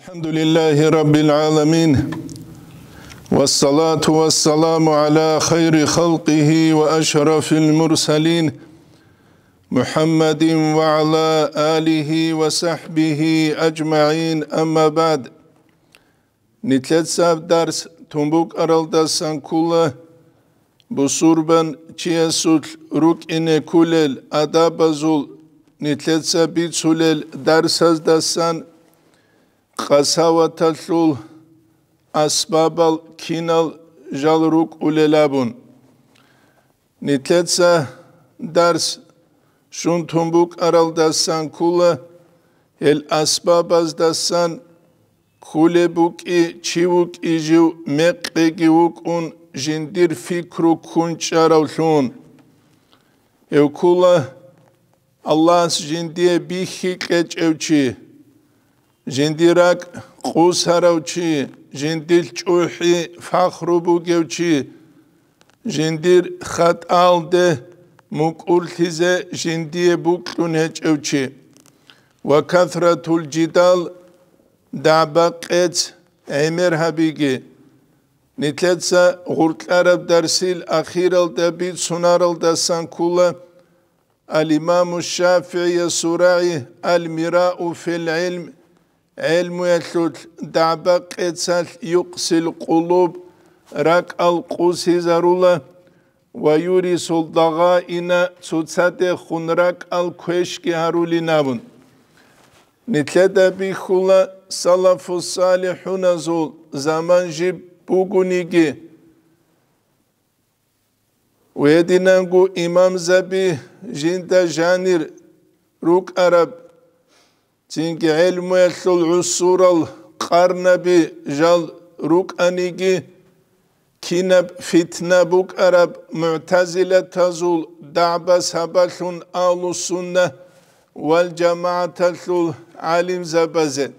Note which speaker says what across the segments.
Speaker 1: الحمد لله رب العالمين والصلاة والسلام على خير خلقه وأشرف المرسلين محمد وعلى آله وصحبه أجمعين أما بعد ساب درس تنبوك أرالدا سانكولا بصوربن تشيسوت روك إن كولل أدابزول نتلتسابيتسولل درسز دسان قساوة ثل أسباب الكينال جالروك أولابون نتلتسا درس شون تنبوك أرال دستان كولا هل أسباب از دستان كولبوك إي چيوك إيجيو مقيقيوك أون جندير فكرو كونچ أرالون هل كولا الله جنديه بيخي قيچ أوچي ჟენდირაკ ყუსარავჩი ჟენდილ ჭუჰი ფახრუბუგევჩი ჟენდირ ხატალდე მუკულთიზე ჟენდიე ბუკლუნეჭევჩი ვაკათრათულ ჯიდალ დაბაყეც ემერ ჰაბიგი ნიტლეცა ღურტლარაბ დარსილ ახირალ დაბი სუნარალ დასანკულა ალ იმამუ შაფიი სურაი ალ მირაუ ფილ ილმ علم يلوت دعبا قيتسال يقسي القلوب راك القوسي زارولا ويوري سلطغا إنا سلطغائنا تساتي راك الكوشكي هارولي نابن نتلدا بيخولا صلاف الصالحون زول زمان جيب بوغونيكي ويدينانغو إمام زبي جنت جانير روك عرب Çünkü ilmu yesul usural qarnabi jal rukanigi kinab fitne buk arab mu'tazile tazul da'ba sabahlun alu sunne vel cemaatetul alim zabaze.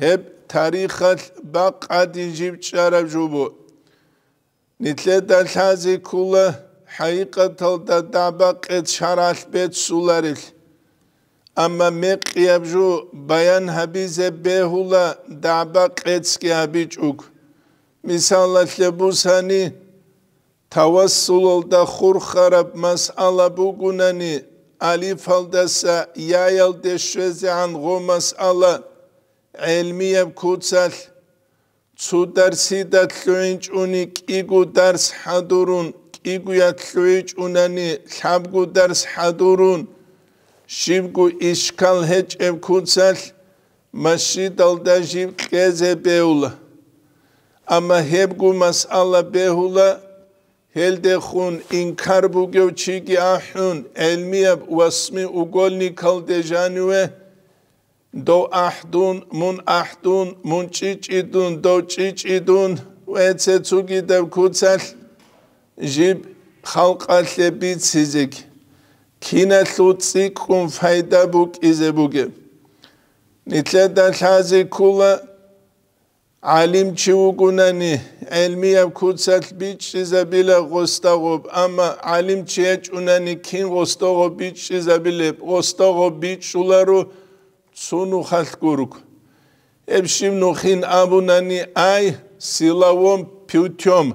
Speaker 1: Hep tarihat bak adi cibçara cubu. Nitle dalhazi kula hayikatal da da'ba et şarat bet sularik. Ama mek yabju bayan habize behula daba qetski habiçuk. Misalatla bu sani tavassul olda xur xarab mas'ala bu gunani alif aldasa yayal deşrezi an go mas'ala ilmiyeb kutsal çu dersi da tlöinç unik igu ders hadurun igu ya tlöinç unani şabgu ders hadurun შიმკუ ისკალ ჰეჭემ კუნცალ მასი დალდა ჟიმ ყეზე ბეულა ამა ჰებგუ მას ალა ბეულა ჰელდე ხუნ ინკარბუ გევჩიგი აჰუნ ელმიაბ ვასმი უგოლნი კალდეჟანუე დო აჰდუნ მუნ აჰდუნ მუნ ჭიჭიდუნ დო ჭიჭიდუნ ვეცე ცუგი დევ კუცალ ჟიბ ხალყალ ლებიც ზიგი kinelu tsikum faydabuk izebuge nitleda lazikula alim chugunani elmiya kutsal bichizabile gostagob ama alim chechunani kin gostagob bichizabile gostagob bichularu tsunu khalkuruk emshim nukhin abunani ay silawom pyutyom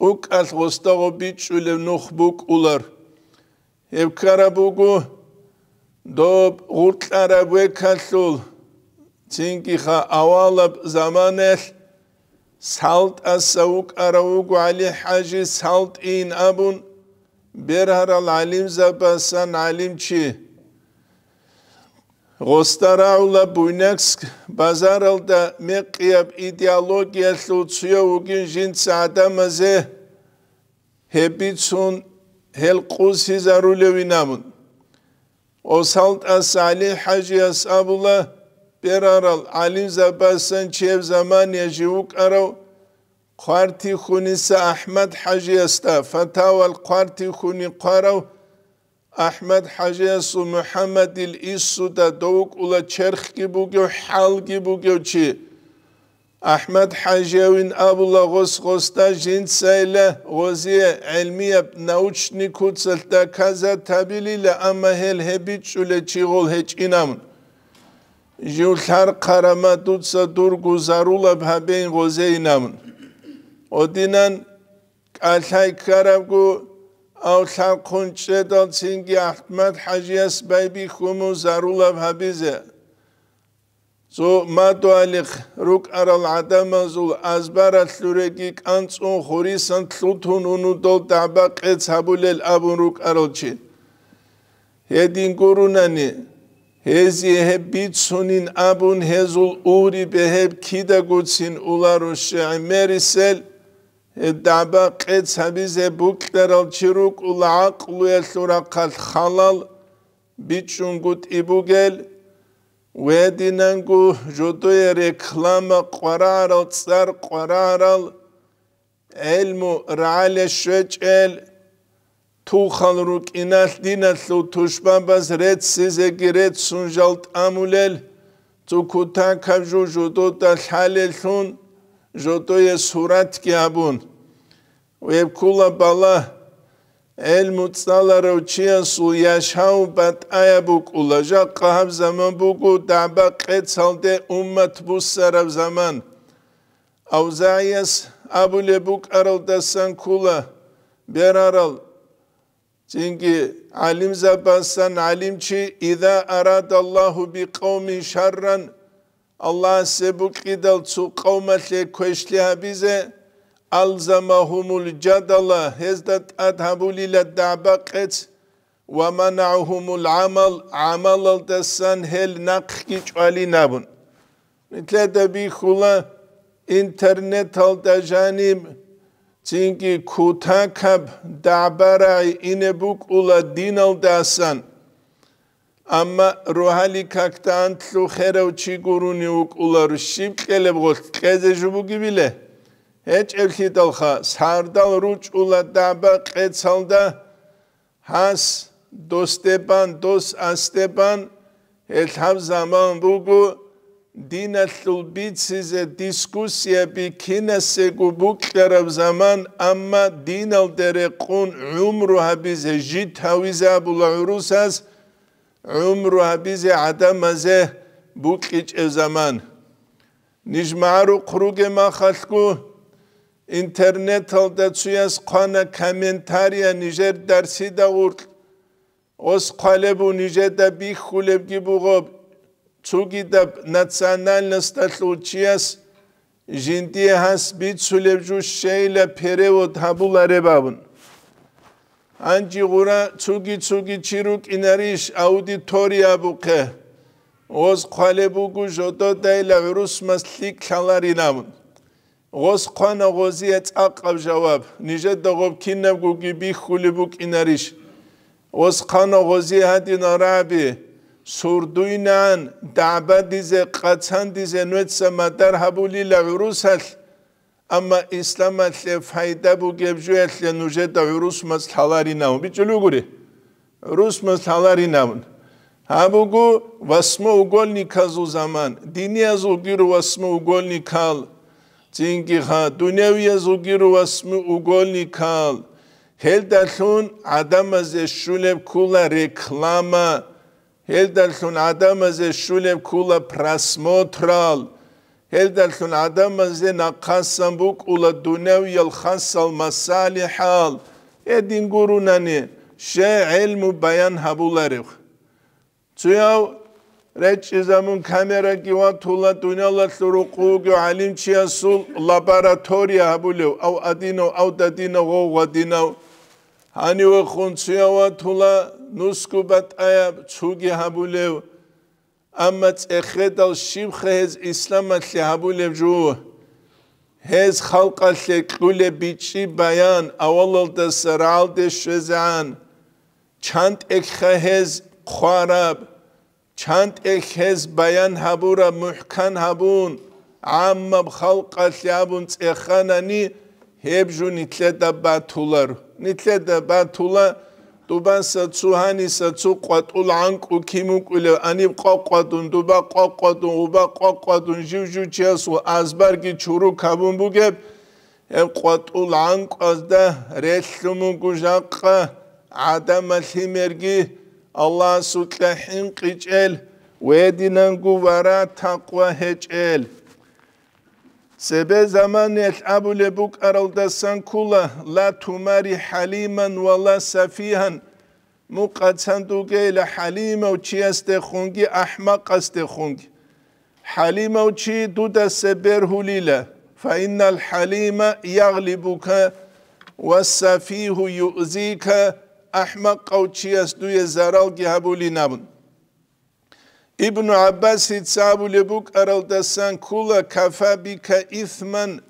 Speaker 1: ukas gostagob bichule nukhbuk ular ევქარაბუგუ დო ურტარაბუე ქასულ ცინკიხა ავალაბ ზამანეს სალტ ასაუკ араუგუ ალი ჰაჯი სალტ ინ აბუნ ბერჰარალ ალიმ ზაბასან ალიმჩი როსტარაულა ბუინექს ბაზარალდა მეყიაბ იდეოლოგია სულციო უგინ ჟინცადა მზე ჰებიცუნ هل قوسي زارو لوينامن وصلت أسالي حاجي أسأب الله برارال علي زباسن چيف زمان يجيوك أرو قارتي خونيس أحمد حاجي أستا فتاوى القارتي خوني قارو Ahmet Hacıyasu Muhammed il İssu'da doğuk ula çerh gibi gö, hal gibi göçi. احمد حجاوين ابو لغوس قسطنطين سيله غوزيه علميه ناوچني كوتسل تا كازا تابيلي لا اما هل هبيت شول چيغول هچينام جولار قرما دوتس دور گوزارول بهبين غوزينام اودينن قالاي كارم گو او لخون چدان سينگي احمد حجياس بيبي خومو زارول بهبيزه so matualikh ruk aral adamazul azbaratlureki kanzun khurisan tlutun unudol dabaqets abulel abun ruk aralchi hedin kurunani hezi hebitsunin abun hezul uri beheb kidagutsin ularushe merisel dabaqets habize buklaralchi ruk ulaq luyasura e khal halal bitchungut ibugel ვედინანგუ ჟუტუერე ქლამა ყვარარო წარ ყვარარალ ელმუ რალე შეჭელ თუ ხალრუ კინას დინასუ თუშბამბას რეცზე გირეც სუნჟალტ ამულელ ზუკუთა ქაჟუ ჟუტუ და ხალელუნ ჟუტუე სურატკი აბუნ ვებკულა ბალა علم تصلر و چیس و یشها و بد آیا بوک اولاجا قهب زمان بوک و دعبا قید سالده امت بو سرب زمان او زعیس ابو لبوک ارال دستن کولا بیر ارال Çünkü alim zabasan alimçi اِذَا اَرَادَ اللّٰهُ بِقَوْمِ شَرًّا Allah sebuk idal tu kavmetle köşliha bize ალზამაჰუმულ ჯადალა ჰეზდათ ათაბულილა დაბაყეც ვამანაჰუმულ ამალ ამალალ დასან ჰელ ნაქკი ჭვალი ნაბუნ ნიტლედები ხულა ინტერნეტალ დაჟანი ცინკი ქუთაკაბ დაბარაი ინებუკულა დინალ დასან ამა როჰალი ქაქტან თლუ ხერავ ჩიგურუნი უკულარ შიპყელებ ღოთ ყეზე ჟუბუგი ბილე ეჭერხი დოხა სარდალ რუჭულა დაბა ყეცალ და ჰას დოსტებან დოს ასტებან ელთავ ზამან ბუგუ დინასულ ბიცზე დისკუსიები ქინასე გუბუკერავ ზამან ამმა დინალ დერე ყუნ უმრუ ჰაბიზე ჟი თავიზაბულა რუსას უმრუ ჰაბიზე ადამაზე ბუკიჭე ზამან ნიშმარუ ყრუგე მახალკუ ინტერნეტთან და ცუეს ყანა კომენტარია ნიჟერ დარსი და ურთ ოს ყალებ უნიჟე და ბიხულებ გიბუღობ ცუგი და ნაციონალნო სტალუჩიას ჟინტი ჰას ბიცულებ ჟუ შეილა ფერევო თაბულარებავნ ანჯი ყურა ცუგი ცუგი ჩირუ კინარიშ აუდიტორია ბუქე ოს ყალებ უგუ ჟოტო დაილა რუსმას ლიკ ხალარინამუნ ღოს ყანა ღოზია წაყავ ჯავაბ ნიჟე დაგობ კინემ გუგი ბი ხული ბუ კინარიშ ოს ყანა ღოზია ჰადინ არაბი სურდუინან დაბა დიზე ყაცან დიზე ნუცა მადარ ჰაბული ლაურუსალ ამა ისლამა ლე ფაიდა ბუ გებჟუელ ნუჟე და ურუს მას ხალარინა ბი ჯლუგური რუს მას ხალარინა ჰაბუგუ ვასმო უგოლნი ქაზუ ზამან დინიაზუ გირუ ვასმო უგოლნი ქალ წინკი ხა დუნევია ზუგიროას მი უგონი ხალ ჰელდალხუნ ადამაზე შულებ ქულა რეკლამა ჰელდალხუნ ადამაზე შულებ ქულა პრასმოთრალ ჰელდალხუნ ადამაზე ნაკასამ ბუკულა დუნევია ხანსალ მასალიჰალ ედინ გურუნანი შე ილმუ ბაიან ჰაბულარი ხ ძიაუ რეჩი ზამუნ კამერა კივა თულა დუნალა სრო ყუგი ალიმ ჩია სულ ლაბორატორია აბულევ აუ ადინო აუ დადინო ვო ვადინო ანი ვე ხუნცია ვა თულა ნუსკუ ბატაა ჩუგი აბულევ ამა წეხედალ შიმხეზ ისლამალი აბულევ ჯუ ჰეზ ხალყალე კულე ბიჭი ბაян ავალალ და სრალ დე შეზან ჩანტ ექხეზ ხვარაბ چانت اخز بیان هبورا محکن هبون عام بخلق اسیابون تخانانی هبجو نتلد باتولار نتلد باتولا دوبان سطوهانی سطو قط اولان کو کیمو کل آنی قا قدون دوبا قا قدون اوبا قا قدون جو جو چیاسو از برگی چورو کبون بگه هم قط اولان قصد رسمو گوشاق عدم سیمرگی الله سوتلحن قجل ودينا قوارا تقوى هجل سبي زمان يتعب لبوك أرالدسان كله لا تماري حليما ولا سفيها مو قد صندوقي لحليمة وشي استخونجي أحمق استخونجي حليما وشي دودا سبير هليلة فإن الحليم يغلبك والسفيه يؤذيك احمق او چیاس دوی زرال گی هبولی نبون ابن عباس هیتسابو لبوک ارال دستان کولا کفا بی که اثمن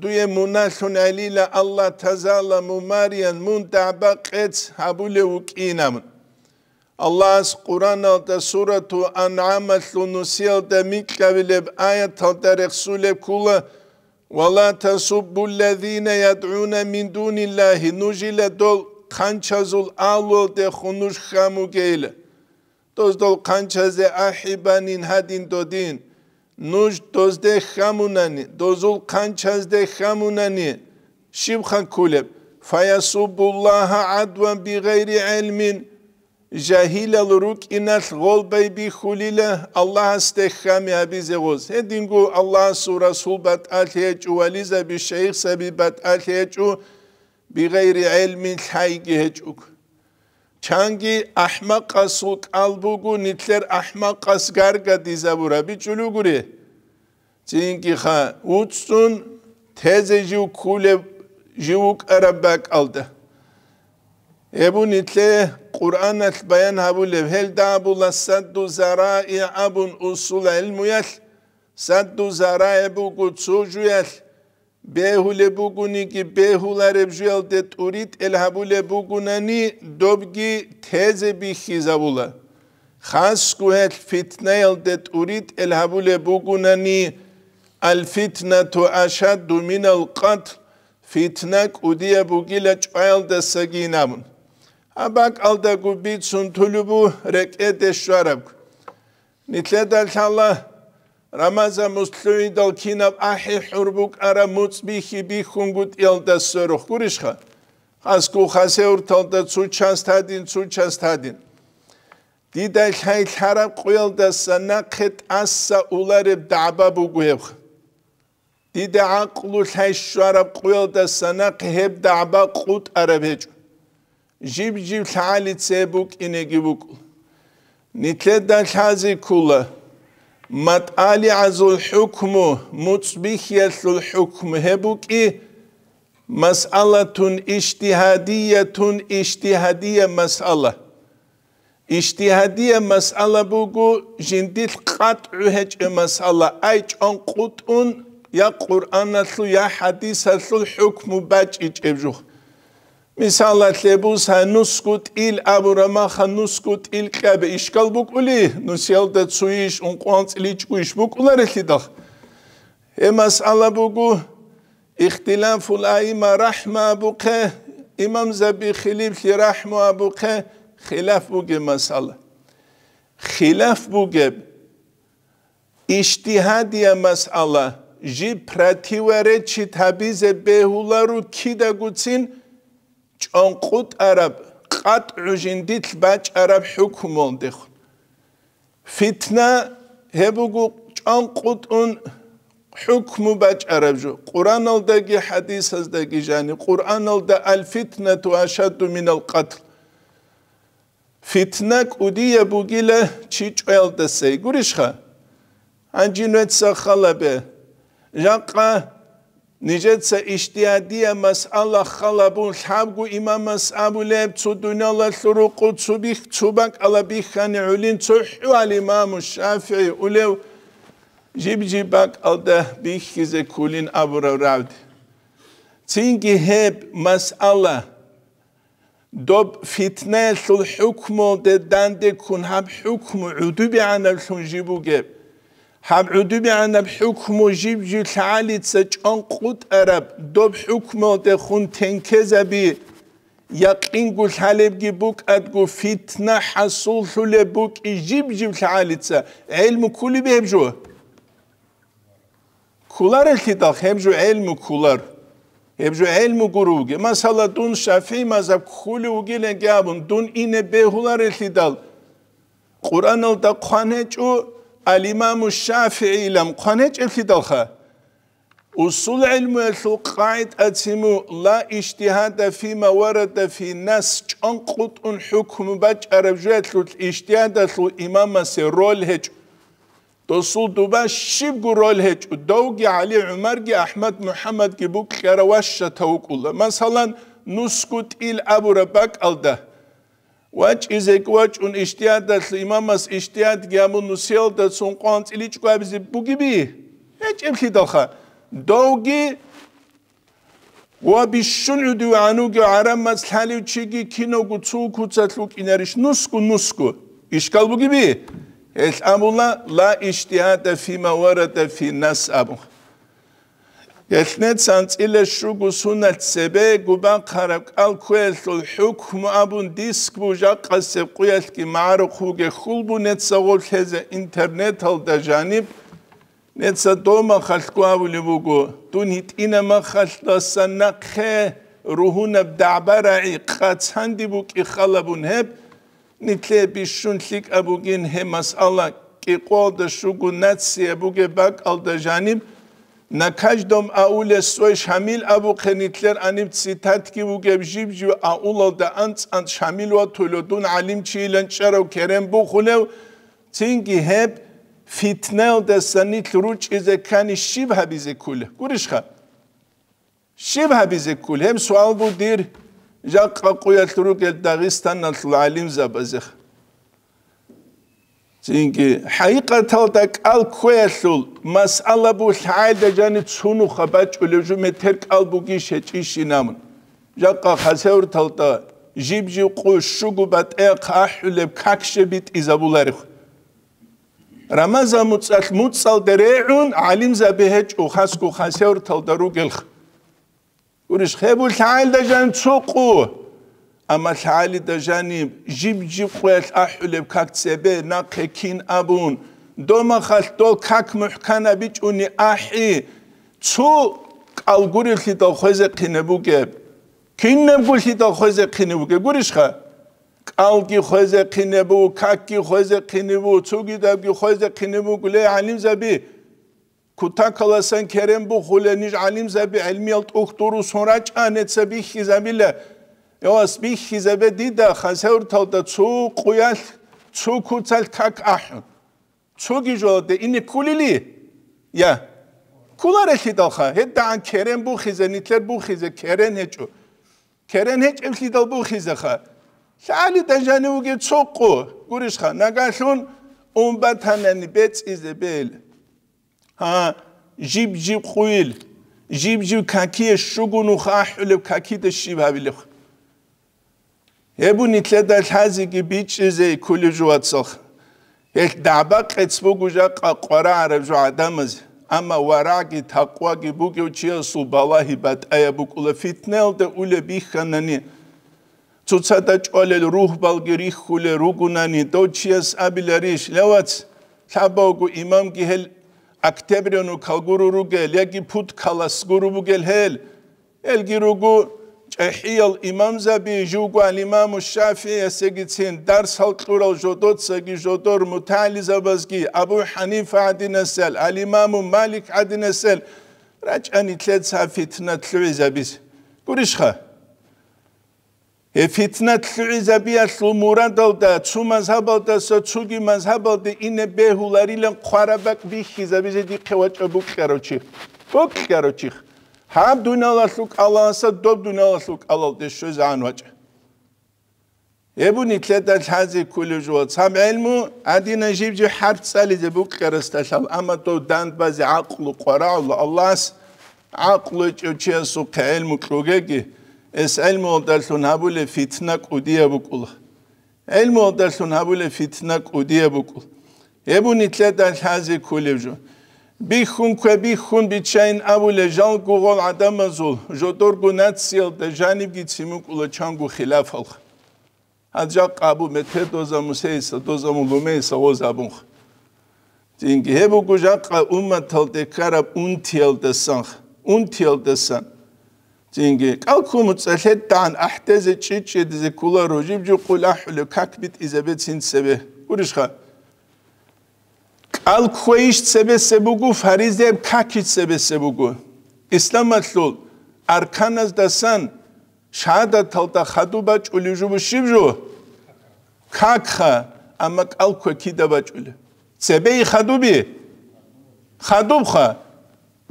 Speaker 1: دوی مناخون علیل الله تزال مماریان من دعبا قیت هبول وکی نبون الله از قرآن دا سورة انعام لنسیل دا میکاویل آیت آية دا رسول کولا ولا تسبوا الذين يدعون من دون الله نجل دول Kançazul awal de khunush khamu gele dozdol qanchaze ahibanin hadin dodin nuj de khamunani dozul de khamunani shibkhan kuleb fayasubullaha adwan bighayri ilmin jahilal rukinat golbay bi khulila Allah astekhami habize goz hedingu Allah bat subat alhechu waliza bi bat sabibat alhechu bi gayri ilmin haygi hecuk. Çangi ahmakasu kalbugu nitler ahmak garga dize bura bir çulu guri. Çünkü ha uçsun teze jiu kule jiuk arabak aldı. Ebu nitle Kur'an el bayan habu levhel dabu la saddu zarai abun usul ilmuyel saddu zarai bu kutsu juyel behule buguni ki behulare bjuel de turit elhabule bugunani dobgi teze bi hizabula. Has kuhet fitne el de turit elhabule bugunani el fitne tu aşaddu al katl fitnek udiye bugile çoğel de saginamun. Abak alda gubit sun tulubu rek'e de şarab. Nitledel Allah რამაზა მოსთლუი დალკინა აჰი ჰურბუკ არა მოცბიხი ბიხუნგუტ ელდა სერო ხურიშხა ასკუ ხასე ურთალდა ცუჩანს თადინ ცუჩანს თადინ დიდა ხაი ხარა ყველდა სანაკეთ ასა ულარებ დააბაბუ გუებხ დიდა აყლუ ხაშვარა ყველდა სანაკეთ დააბა ყუტ არაბეჭ ჟიბჟი ხალიცებუ კინეგიბუ ნიტლედა ხაზი ქულა مطالع ذو الحكم مصبحية الحكم هبوكي مسألة اجتهادية اجتهادية مسألة اجتهادية مسألة بوغو جنديل قطع هج مسألة ايج ان قطع يا قرآن يا حديث الحكم باج اجبجوه მისალათლებს ანუსკუტ ილ აბურამა ხანუსკუტ ილ ყაბ ისკალ ბუკული ნუსიალდა ცუიშ უნ ყონწილი ჭუიშ ბუკულერეთი და ემას ალაბუგუ ихтилафул айма рахма буқа имам заби хилиф ли рахма буқа хилаф буге масала хилаф буге иштихад я масала жи противоречит абизе бехулару кида гуцин ჭონყუტ არაბ ყატუჟინ დით ბაჭ არაბ ჰუკმონ დეხ ფიტნა ჰებუგუ ჭონყუტუნ ჰუკმუ ბაჭ არაბჟუ ყურანალდაგი ჰადისასდაგი ჟანი ყურანალდა ალ ფიტნა თუ აშადუ მინ ალ ყატლ ფიტნა კუდიე ბუგილე ჩი ჭველდესე გურიშხა ანჯინვეცა ხალაბე ჟაყა Nijetsa ishtiadia mas Allah khalabun habgu imamas abuleb tsu dunala thuruqu tsu bih tsu bak ala bih khani ulin tsu hu imamu shafi'i ulev jibji bak alda bih khize kulin abura ravd. Tingi heb mas Allah dob fitne sul hukmu de dande kun hab hukmu udubi anal sun jibu geb. ჰამუდუმი ანაბ ჰუკმუ ჯიბჯი ლალიცა ჭონ ყუტარაბ დობ ჰუკმუ დე ხუნ თენქეზაბი ياقينغو الحالبكي بوك ادغو فتنة حصول حولي بوك يجيب جيب الحالتسا علم كولي بهمجو كولار الكتاق همجو علم كولار همجو علم كروغي مسالة دون شافي مذهب كولي وغي لنجابون دون إني بيهولار الكتاق قرآن الدقوانه جو الإمام الشافعي لم قنج الكدلخة أصول علم الثوق قاعد أتسمو لا اجتهاد فيما ورد في ناس قد أن حكم باج أرجوات الاجتهاد لو إمام سرول هج تصول دوبا شبق رول هج دوغي علي عمر جي أحمد محمد جبوك خير وشة توقل مثلا نسكت إل أبو رباك ألده ვაჭ იზე კვაჭუნ ისტიად და იმამას ისტიად გამუნუ სიელ და სუნყან წილი ჭყვაბზე ბუგიბი ეჭემხი დახა დოგი ვაბიშუნუდუ ანუგი არამას ხალივჩიგი კინოგუ ცუკუცათლუ კინარიშ ნუსკუ ნუსკუ ისკალბუგიბი ეს ამულა ლა ისტიად და ფიმა ვარა და ფინას აბუ ეხნეთ სამწილე შუგუს უნდა წებე გუბან ხარაბ კალქუელთულ ჰუკმ აბუნ დისკბუ ჟაყასებ ყიალკი მარო ხუგე ხულბუნეთ საღოლთეზე ინტერნეტალ და ჟანიბ ნეცა დომა ხალკუავული ბუგუ თუნი ტინა მახალდასა ნახე რუჰუნებ დაბარაი ყაცანდი ბუკი ხალაბუნ ჰებ ნიტლები შუნლიკ აბუგინ ჰემას ალა კი ყოლდა შუგუ ნაცია ბუგე ბაკალდა ჟანიბ на каждом ауле свой шамил абу кенитлер аним цитатки бугебжиб жу аула да анц ан шамил ва тулудун алим чилен чаро керем бухулев цинги хеб фитнел да санит руч из экани шиб хабиз кул гуриш ха шиб хабиз кул хем суал бу дир жак какуя турук эл дагистан нал алим забазих წინკი ჰაიყათალ და კალქუესულ მასალაბუ ჰაიდაჯანი ცუნუხა ბაჭულებში მე თერკალბუგი შეჭიშინამუნ ჟაყა ხასევრთალ და ჟიბჟი ყუშუგუბა ტეყაჰულებ ქაქშები ტიზაბულარი რამაზან მუცალ მუცალ დერეუნ ალიმზა ბეჰეჭ უხასკუ ხასევრთალ და რუგელხ გურიშ ხებულ ჰაიდაჯანი ცუყუ ამა ხალი დაჟანი ჯიბჯი ყელ აჰულებ ქაქცები ნაქეკინ აბუნ დომა ხალ თოლ ქაქ მუჰკანა ბიჭუნი აჰი ცუ ალგურილი და ხეზე ქინებუკე ქინნებულში და ხეზე ქინებუკე გურიშხა ალკი ხეზე ქინებუ ქაქი ხეზე ქინებუ ცუგი და ხეზე ქინებუ გლე ალიმ ზაბი ქუთა ქალასან ქერემ ბუ ხულენი ალიმ ზაბი ალმიალ ტოქტორუ სონრა ჭანეცები ხიზამილე ეოს მიხიზებ დიდა ხასეურთავ და ცუ ყუიალ ცუ ქუცალ თაკ აჰ ცუ გიჟოდე ინი კულილი ია კულარეში დახა ჰედან ქერენ ბუხიზე ნიტლერ ბუხიზე ქერენ ეჭუ ქერენ ეჭი დალ ბუხიზე ხა შალი დაჟანი უგი ცუ ყუ გურიშ ხა ნაგალუნ უმბათანენი ბეწიზე ბელ ჰა ჯიბ ჯიბ ყუილ ჯიბ ჯიბ ქაკიე შუგუნუ ხა ჰულებ ქაკიდე შიბავილი ხა ებუნი თლედა ლაზიგი ბიჭიზე კულიჟუაცხ ეხ დაბა ყეცბუგუჟა ყვარა არებჟო ადამიზ ამა ვარაგი თაყვაგი ბუგი უჩია სუბალაჰი ბატაიაბუ კულე ფიტნელ და ულე ბიხანანი ცუცა და ჭოლე რუჰბალგი რიხულე რუგუნანი დოჩიას აბილარიშ ლევაც თაბოგუ იმამ გიჰელ აქტებრიონუ ქალგურუ რუგელ ეგი ფუტ ქალას გურუბუ გელ ჰელ ელგი რუგუ ჭეჰიელ იმამზაბი ჟუგვალ იმამუ შაფიე სეგიცინ დარს ხალყურალ ჟოდოთ სეგი ჟოდორ მუთალიზაბაზგი აბუ ჰანიფა ადინასელ ალ იმამუ მალიქ ადინასელ რაჭანი თლეც ჰაფითნა თლუიზაბის გურიშხა ეფითნა თლუიზაბია სუმურანდალ და ცუმას ჰაბალდა სო ცუგი მას ჰაბალდი ინე ბეჰულარილენ ყვარაბაკ ბიხიზაბიზე დიყევაჭებუ ქაროჩი ბოქ ქაროჩი ხა Hab dunalasluk e, Allah sa dob dunalasluk Allah de şöz anvac. Ebu nikletel hazi kulücü vat. Sam ilmu adine jibci harp salize bu kırıstaşal. Ama to dand bazı aklı qara'u Allah aklı çöçe su ka ilmu klugegi. Es ilmu odalsun habule fitne kudiye bukul. Ilmu odalsun habule fitne kudiye bukul. Ebu nikletel hazi kulücü. ბიხუნ ქვე ბიხუნ ბიჩაინ აბულე ჟალ გუღოლ ადამაზულ ჟოტორ გუნაციელ და ჟანიბ გიცი მუკულა ჩანგუ ხილაფალ აჯა ყაბუ მეთე დოზამუ სეის დოზამუ ლუმე სოზაბუ ჯინგი ჰებუ გუჟა ყა უმა თალ დეკარა უნთიელ დასან უნთიელ დასან ჯინგი ყალქუმუ წელე დან აჰდეზე ჭიჭი დეზე კულა როჯიბ ჯუ ყულა ჰულო კაკბიტ იზაბეთ სინსებე გურიშხა ალქუეიშ წებესებუგუ ფარიზებ ქაკიც წებესებუგუ ისლამათლულ არქანას დასან შადა თალდა ხადუბა ჭულიჟუბუ შიბჟუ ქაკხა ამა ალქუე ქიდაბაჭული წებეი ხადუბი ხადუბხა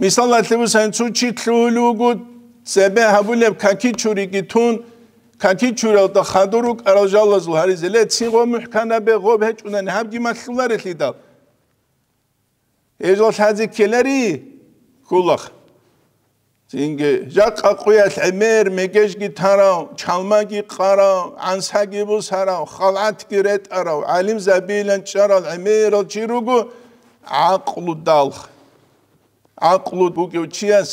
Speaker 1: მისალათლებუ სანცუ ჩიტლულუგუ წებე ჰაბულებ ქაკი ჩურიგი თუნ ქაკი ჩურავ და ხადურუ ყალჟალაზულ ჰარიზელე ციღო მუჰკანაბე ღობ ჰეჭუნან ჰაბგი მათლულარეთლიდა ეს ოლხაძი კელერი გულახ ინგე ჟაყაყუია ლემერ მეგეშგი თარა ჩალმაგი ყარა ანსაგი ბუსარა ხალათ კირეტარა ალიმ ზაბილან ჩარა ლემერო ჩირუგუ აყლუ დალხ აყლუ ბუკიო ჩიას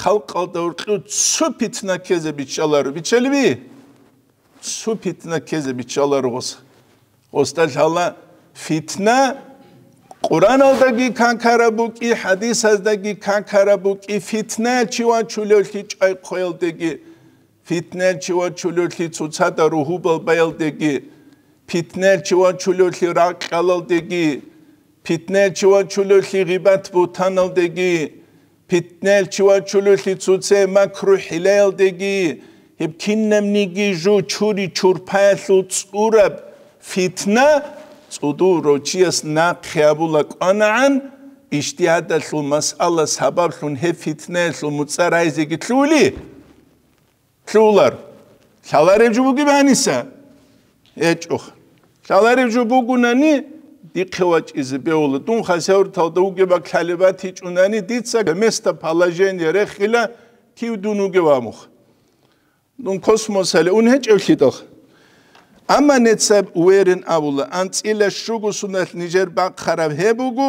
Speaker 1: ხალყალ და ურყი ცუ ფიტნა ქეზე ბიჭალარო ბიჭელიბი ცუ ფიტნა ქეზე ბიჭალარო ოს ოსტა ჟალა ფიტნა ყურანალდა გიქანქარაბუკი ჰადისასდა გიქანქარაბუკი ფიტნე ჩუაჩულოლი ჭაი ყოელდეგი ფიტნე ჩუაჩულოლი ცუცადა რუჰუბალ ბაელდეგი ფიტნე ჩუაჩულოლი რაკალოლდეგი ფიტნე ჩუაჩულოლი ღიბათ ბუთანალდეგი ფიტნე ჩუაჩულოლი ცუცე მაკრუ ჰილელდეგი ებ ქინნემ ნიგი ჟუ ჩური ჩურფაილუ წურებ ფიტნა წუდუ როჩიას ნახიაბულა ყანაან ისტიადა სულ მასალა საბაბშუნ ჰეფიტნე სულ მუცარაიზი გიტლული ქულარ ხალარებჯუბუგი ბანისა ეჭუხ ხალარებჯუბუგუნანი დიქევაჭიზ ბეოლა თუნ ხასეურ თავდა უგება ქალება თიჭუნანი დიცა მესტა ფალაჟენია რეხილა თივდუნუგევამუხ ნუ კოსმოსელი უნჰეჭევშიტოხ ამანეცებ უერენ აულა ან წილა შუგუსუნათ ნიჯერ ბაყხარავ ჰებუგუ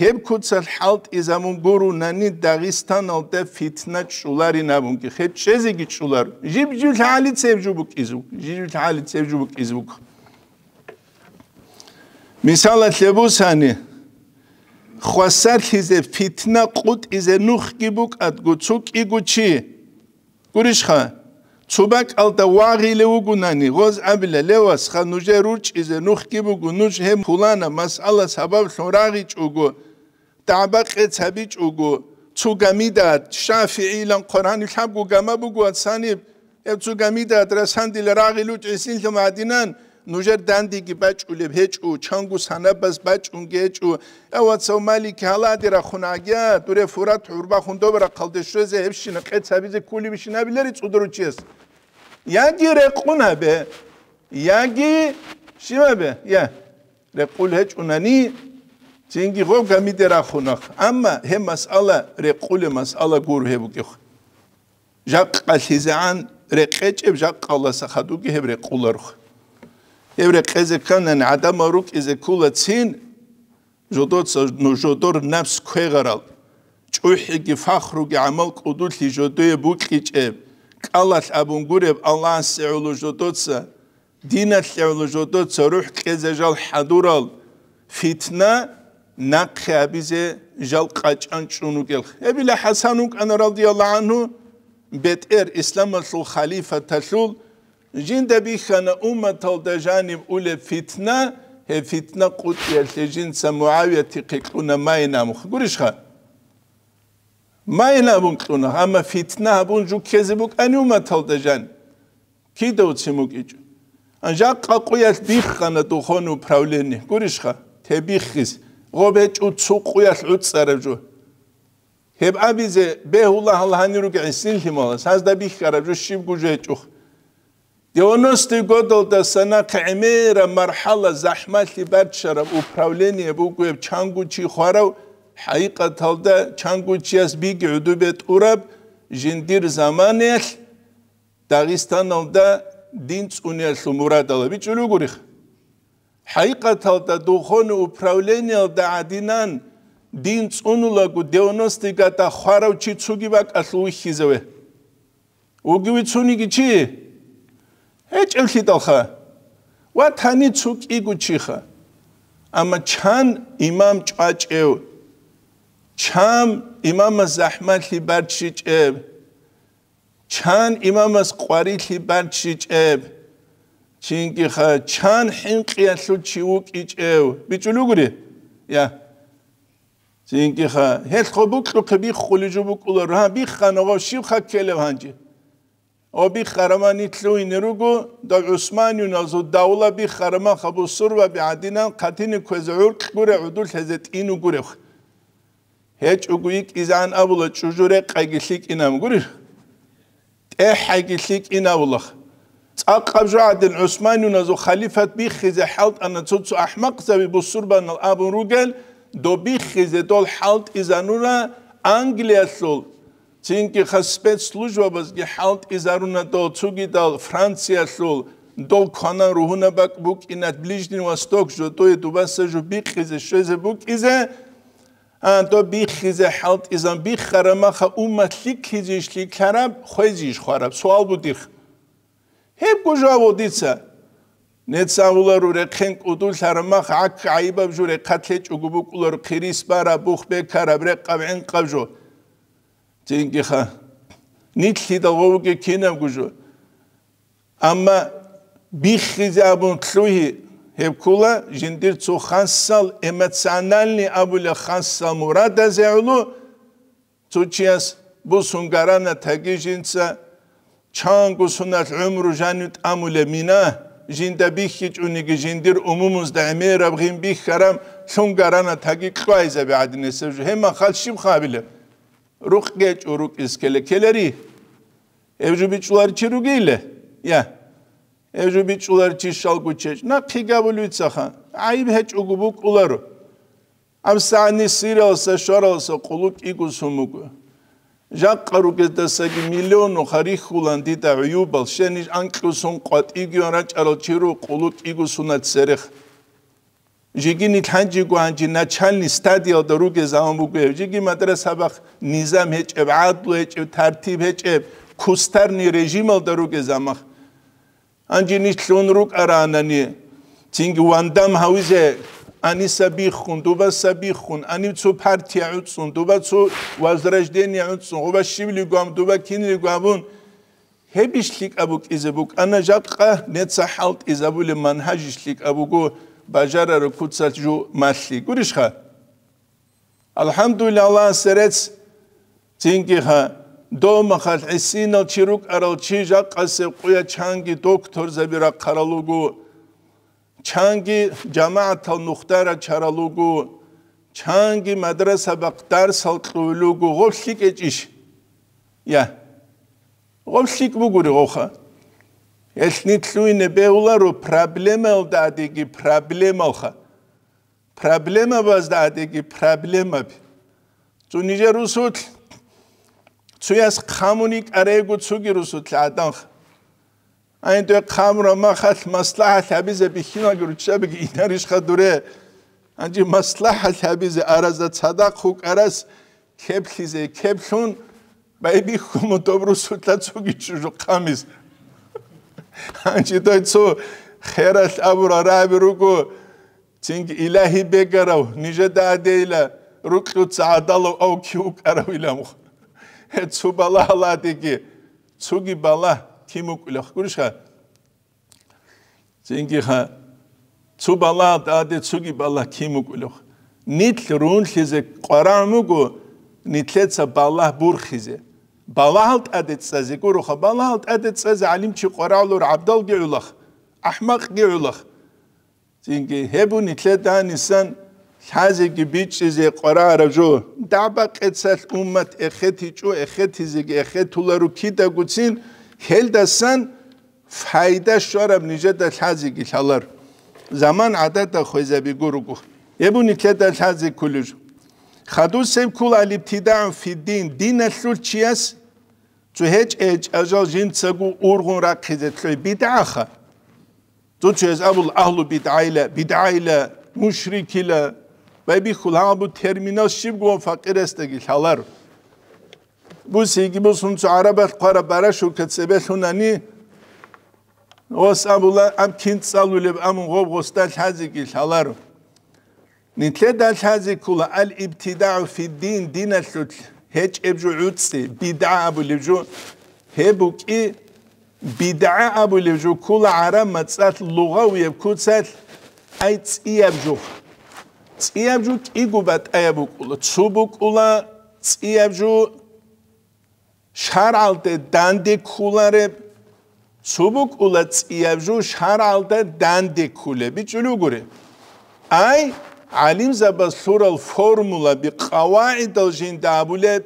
Speaker 1: ჰებკუცალ ჰალტ იზამუნ გურუ ნანი დაღისტანალ და ფიტნა ჩულარი ნაბუნკი ხეთ შეზიგი ჩულარ ჟიბჯულ ჰალი ცევჯუბუკ იზუ ჟიბჯულ ჰალი ცევჯუბუკ იზუკ მისალა ლებუსანი ხვასარ ხიზე ფიტნა ყუტ იზე ნუხგიბუკ ადგუცუკ იგუჩი გურიშხა ცუბაკ ალდა ვაღილე უგუნანი ღოზ აბილა ლევას ხანუჟე რურჩიზე ნუხკიბუგუ ნუჟ ჰემ ხულანა მასალა საბავ ხორაღი ჭუგუ დაბა ყეცები ჭუგუ ცუ გამიდა შაფიილან ყორანი ხაბგუ გამაბუგუ ცანი ეცუ გამიდა დრასანდილ რაღი ლუჭი სინთმა დინან ნუჟერ დანდიგი ბაჭული ბეჭუ ჩანგუ სანაბას ბაჭუნ გეჭუ ავა სომალი ქალადერა ხუნაგია დურე ფურათ ჰურბა ხუნდობრა ყალდეშრეზე ებში ნყეცაბიზე კული ბიშნაბილერი წუდრუჩეს იანგი რეყუნაბე იანგი შიმაბე ია რეყულ ჰეჭუნანი ჩენგი ხო გამიდერა ხუნახ ამა ჰე მასალა რეყულე მასალა გურ ჰებუკი ხო ჟაყ ყალიზან რეყეჭებ ჟაყ ყალასა ხადუგი ჰებრე ყულარხ ევრე ყეზე ქანან ადამარუ ყეზე ქულა წინ ჟოდოც ჟოდორ ნაფს ქეღარალ ჭუჰიგი ფახრუგი ამალ ყუდუ ლიჟოდე ბუკიჭე კალალ აბუნგურებ ალან სეულუ ჟოდოცა დინალ ლევლუ ჟოდოც რუჰ ყეზე ჟალ ჰადურალ ფიტნა ნაყიაბიზე ჟალ ყაჭან ჭუნუკელ ებილა ჰასანუ კანარალდი ალანუ ბეტერ ისლამალ ხალიფა თალულ ჟინდა ბიხანა უმათალ დაჟანიმ ულე ფიტნა ე ფიტნა ყუტიელ ლეჟინცა მუავიათი ყიკუნა მაინამხ გურიშხა მაინამუნ ყუნა ამა ფიტნა აბუნ ჯუქეზე ბუკანი უმათალ დაჟან კიდო ცემუკიჯ ან ჟაყა ყუიას ბიხანა დუხონუ პრავლენი გურიშხა თებიხის ღობეჭუ ცუყუიას უწარებჯუ ჰებ აბიზე ბეჰულა ჰალჰანი რუკი ისინ ჰიმოლა საზდა ბიხარაჯუ შიბ გუჯეჭუ დიონოსტი გოდოლდა სანაქემერა მარჰალა ზაჰმალი ბარჩარა უპრავლენია ბუგუებ ჩანგუჩი ხვარავ ჰაიყათალდა ჩანგუჩიას ბიგი უდუბეთ ურაბ ჟინდირ ზამანელ დაგისტანოდა დინწუნელ მურადალა ბიჭულუგური ჰაიყათალდა დუხონი უპრავლენია და ადინან დინწუნულაგუ დიონოსტიკათა ხვარავ ჩიცუგი ბაკას უხიზევე უგივიცუნიგი ჩი ეჭილში დახა ვა თანი ცუკი გუჩიხა ამა ჩან იმამ ჭაჭევ ჩამ იმამ ზაჰმათი ბარჩიჭებ ჩან იმამას ყვარილი ბარჩიჭებ ჩინკი ხა ჩან ჰინყიალუ ჩიუკიჭევ ბიჭულუგრი ია ჩინკი ხა ჰელხობუკ ხუბი ხულიჯუბუკულა რა ბიხანოღო შიხა ქელევანჯი ობი ხარმანი წუინ როგო და უსმანი ნაზო დაულაბი ხარმა ხაბო სურვაბი ადინან ქათინი ქვეზე ურყურე უდულ ჰეზე ტინუ გურევ ჰეჭ უგი კიზან აბულა ჭუჟურე ყეგილი კინამ გური ტე ჰაგილი კინავულა წაყაბჟა ადინ უსმანი ნაზო ხალიფათ ბი ხიზე ჰალტ ანა ცუცუ აჰმაყ ზები ბუ სურბან აბურუგელ დო ბი ხიზე დოლ ჰალტ იზანურა ანგლიას სულ წინკი ხსპეც სლუჟობას კი ჰალტ იზარუნა და ოცუგი და ფრანცია სულ დო ქანა რუჰუნა ბაკ ბუკინად ბლიჟდინ ვასტოკ ჟო თუ ე დუბასა ჟო ბიყიზე შეზე ბუკიზე ან თუ ბიხიზე ჰალტ იზან ბიხარა მახა უმათლი ქიზიშლი ქარა ხვეზიშ ხარა სვალ ბუდი ჰებ გუჟავო დიცა ნეცავულარ ურე ხენ კუდულ ჰარმახ აკ აიბა ბჟურე ქათლე ჭუგუბუკულარ ხირისბარა ბუხბე ქარა ბრე ყავენ ყავჟო ჯინკიხა ნიტლი და ოვგი ქინამ გუჟო ამა ბიხი ზაბუნ ხლუჰი ჰებკულა ჯინდირ ცუ ხანსალ ემაციონალნი აბულა ხანსა მურადა ზეულუ ცუჩიას ბუსუნ გარანა თაგიჟინცა ჩანგუ სუნალ უმრუ ჟანუტ ამულე მინა ჯინდა ბიხი ჯუნი გიჯინდირ უმუმუს და ემერაბღიმ ბიხარამ ჩუნ გარანა თაგი ყვაიზები ადინესე ჰემა ხალშიმ ხაბილე რუხგე ჭურუკის ქელეკელერი ევჟუბიჭულარი ჩირუგილე ია ევჟუბიჭულარი ჩიშალგუჩეშ ნა ფიგავლუიცახა აი ბეჭუგუბუ ყულარო ამ საანი სირელსა შორალსა ყულუკიგუს უმუგ ჟაყყარუკეს დასაგი მილიონო ხარი ხულან დიდა უბალ შენი ანკლუსონ ყატიგიონა ჭალო ჩირუ ყულუკიგუს უნაცერეხ ჟიგინი თანჯი გვანჯი ნა ჩალნი სტადია და რუგე ზამბუგე ჟიგი მადრასა ბახ ნიზამ ეჭებ ადლ ეჭებ თარტიბ ეჭებ ქუსტარნი რეჟიმი და რუგე ზამახ ანჯინი თლონ რუკ არანანი ჩინგი ვანდამ ჰაუზე ანისაბი ხუნდობა საბი ხუნ ანი ცო პარტია უცუნდობა ცო ვაზრაჟდენი უცუნდობა შიბლი გამდობა კინლი გამუნ ჰებიშლიკ აბუკ იზებუკ ანა ჟაყა ნეცა ჰალტ იზაბული მანჰაჯიშლიკ აბუკო بجر القدس جو مالي قريش خا الحمد لله الله سرت تينكي خا دوما خال عسينا تشيروك أرال تشيجا قاسي قويا تشانكي دكتور زبيرا قرالوغو تشانكي جماعة النختارة تشارالوغو تشانكي مدرسة بقدار سلطولوغو غوشيك اجيش يا غوشيك بوغوري غوخا ეს ნიცუინე ბეულა რო პრობლემა და ადიგი პრობლემა ხა პრობლემა ვას და ადიგი პრობლემა წუნიჟე რუსულ წუიას კომუნიკარეგუ წუგი რუსულ ადან აი თუ კამრა მახალ მასლაჰათ აბიზე ბიხინა გურჩა ბიგი ინარიშ ხადურე ანჯი მასლაჰათ აბიზე араზა ცადა ხუკარას ქეფხიზე ქეფხუნ ბაიბი ხუმო დობრუსულ და წუგი ჩუჟო ყამის ანჩი დაიცო ხერას აბურა რაები როგო წინ ილაჰი ბეგარავ ნიჟა დაადეილა რუკუც ადალო აუ ქიუკარავილამ ე ცუბალალადიკი ცუგი ბალა თიმუკილა ხურშა წინ კი ხა ცუბალად ადე ცუგი ბალა თიმუკილო ნიტ რუნლიზე ყარამუგო ნიტლეცა ბალა ბურხიზე ბალალტ ადეცაზე გურხა ბალალტ ადეცაზე ალიმჩი ყორავლურ აბდალ გეულახ აჰმაყ გეულახ ძინგი ჰებუნი თლედანისან ხაზი გიბიჩიზე ყორარა ჟო დაბაყეცალ უმმათ ეხეთიჭუ ეხეთიზე ეხეთულარუ ქიდაგუცინ ჰელდასან ფაიდა შორამ ნიჟედა ხაზი გიხალარ ზამან ადადა ხეზები გურუკუ ებუნი თლედა ხაზი ქულუ ხადუსევ ქულ ალიფთიდან ფიდინ დინასულ ჩიას ჯეჭ ეჭ აჟალ ჯინცაგუ ურღუნ რაკიზეთლე ბიდახა ძუჩეს აბულ აჰლუ ბიდაილა ბიდაილა მუშრიკილა ბაიბი ხულაბუ ტერმინას შიბ გონ ფაყირესტეგი ხალარ ბუ სიგი ბუ სუნცუ არაბათ ყარა ბარა შუკეცებე ხუნანი ოს აბულ ამ კინცალულებ ამ ღობღოსთა ხაზიგი ხალარ ნიტლე და ხაზი ქულა ალ იბტიდაუ ფი დინ დინალ ხუთ ჰეჭ ებჟუ უცი ბიდაა ბულიბჟუ ჰებუ კი ბიდაა აბულიბჟუ ქულა არა მაცათ ლუღა ვიებ ქუცათ აი წიებჟუ წიებჟუ კიგუბა ტაებუ კულა ცუბუ კულა წიებჟუ შარალდე დანდი ქულარე ცუბუ კულა წიებჟუ შარალდე დანდი ქულები ჭულუგური აი ალიმზაბა სურალ ფორმულა ბი ყავაიდალ ჟინ დაბულებ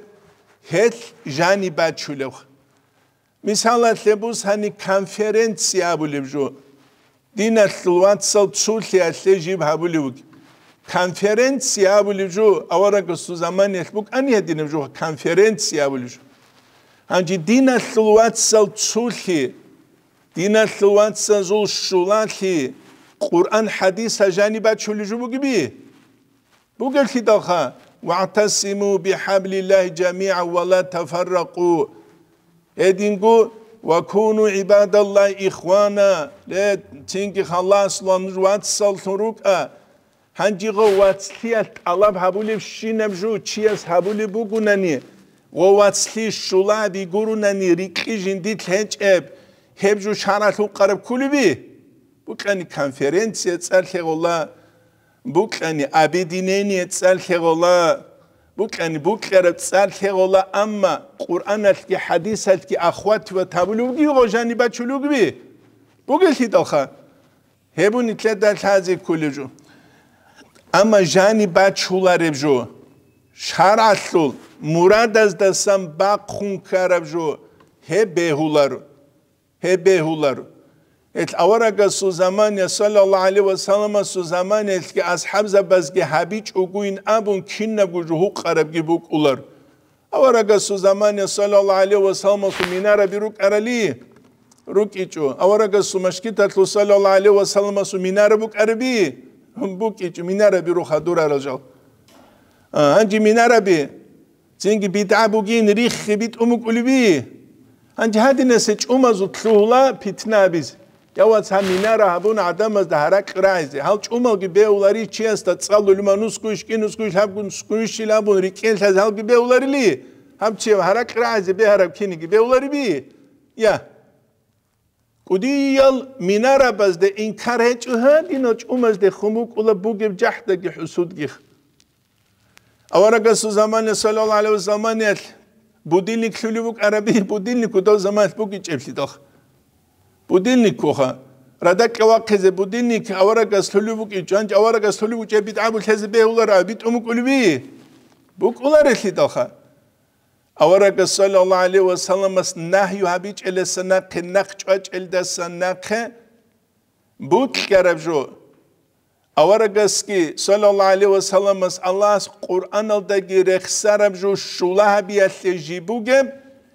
Speaker 1: ჰეთ ჟანი ბაჩულევ მისალათ ლებუს ჰანი კონფერენცია ბულებ ჟო დინა სლუანცალ ცული ასე ჟიბ ჰაბულებ კონფერენცია ბულებ ჟო ავარაკა სუ ზამანი ხბუკ ანი ადინებ ჟო კონფერენცია ბულებ ჟო ანჯი დინა სლუანცალ ცული დინა სლუანცალ ზულ შულანთი قرآن حديث هجاني بعد شو اللي جبوا بيه بقول كي دخا واعتصموا بحبل الله جميعا ولا تفرقوا ادينكو وكونوا عباد الله إخوانا لا تنكي خلاص لنجوات سلطروك آه. هنجي واتسليت الله بحبولي بشي نبجو تشيس حبولي بوغناني غواتسلي الشلا بيقولوناني ريكي جندي تلهنج اب هبجو شارع قرب كل بيه ბუკანი კონფერენცია წარხეღოლა ბუკანი აბედინენი წარხეღოლა ბუკანი ბუკერა წარხეღოლა ამა ყურანალკი ჰადისალკი ახვათვა თავლუგი ღოჟანი ბაჩულუგი ბუგილში დახა ჰებუნი წედა ლაზი კულეჯო ამა ჟანი ბაჩულარებჟო შარასულ მურადას დასამ ბაქუნკარებჟო ჰებეჰულარ ჰებეჰულარ Et awaraka suzamanya sallallahu aleyhi ve sellem suzamanya etki ashab zabazgi habiç uguin abun kinna gujuhu qarabgi buk ular. Awaraka suzamanya sallallahu aleyhi ve sellem su minara biruk arali ruk içu. Awaraka su meşkitatlu sallallahu aleyhi ve sellem su minara buk arabi buk içu minara biruk hadur aracal. Anci minara bi. Çünkü bid'a bugin rih bit umuk ulbi. Anci hadine seç umazu tluhla pitna biz. ჯავაც ამინარა აბუნ ადამას და ჰარა ყრაიზე ჰალ ჭუმალგი ბეულარი ჩიანს და წალული მანუს კუშკინუს კუშ ჰაბუნ სკუშილ აბუნ რიკელსა ჰალგი ბეულარი ლი ჰამჩი ჰარა ყრაიზე ბე ჰარა ქინიგი ბეულარი ბი ია კუდიალ მინარა ბაზ და ინკარე ჭუჰა დინო ჭუმას და ხუმუკულა ბუგებ ჯაჰდაგი ჰუსუდგი ავარაგასუ ზამანე სალალალა ზამანე ბუდილი ქლულიბუ კარაბი ბუდილი ქუდო ზამანე ბუგი ჭებში დოხ بوديلنيكوها ردك واقز بودينك أورق أسلوبك إجانج أورق أسلوبك جبت عبو الحز به ولا رابط أمك ألبي بوك ولا رثي دخا أورق صلى الله عليه وسلم نهي هبيج إلى سناق نقش أج إلى سناق بوك كرب جو أورق سكي صلى الله عليه وسلم الله قرآن الدقي رخ سرب جو شلها بيا تجيبو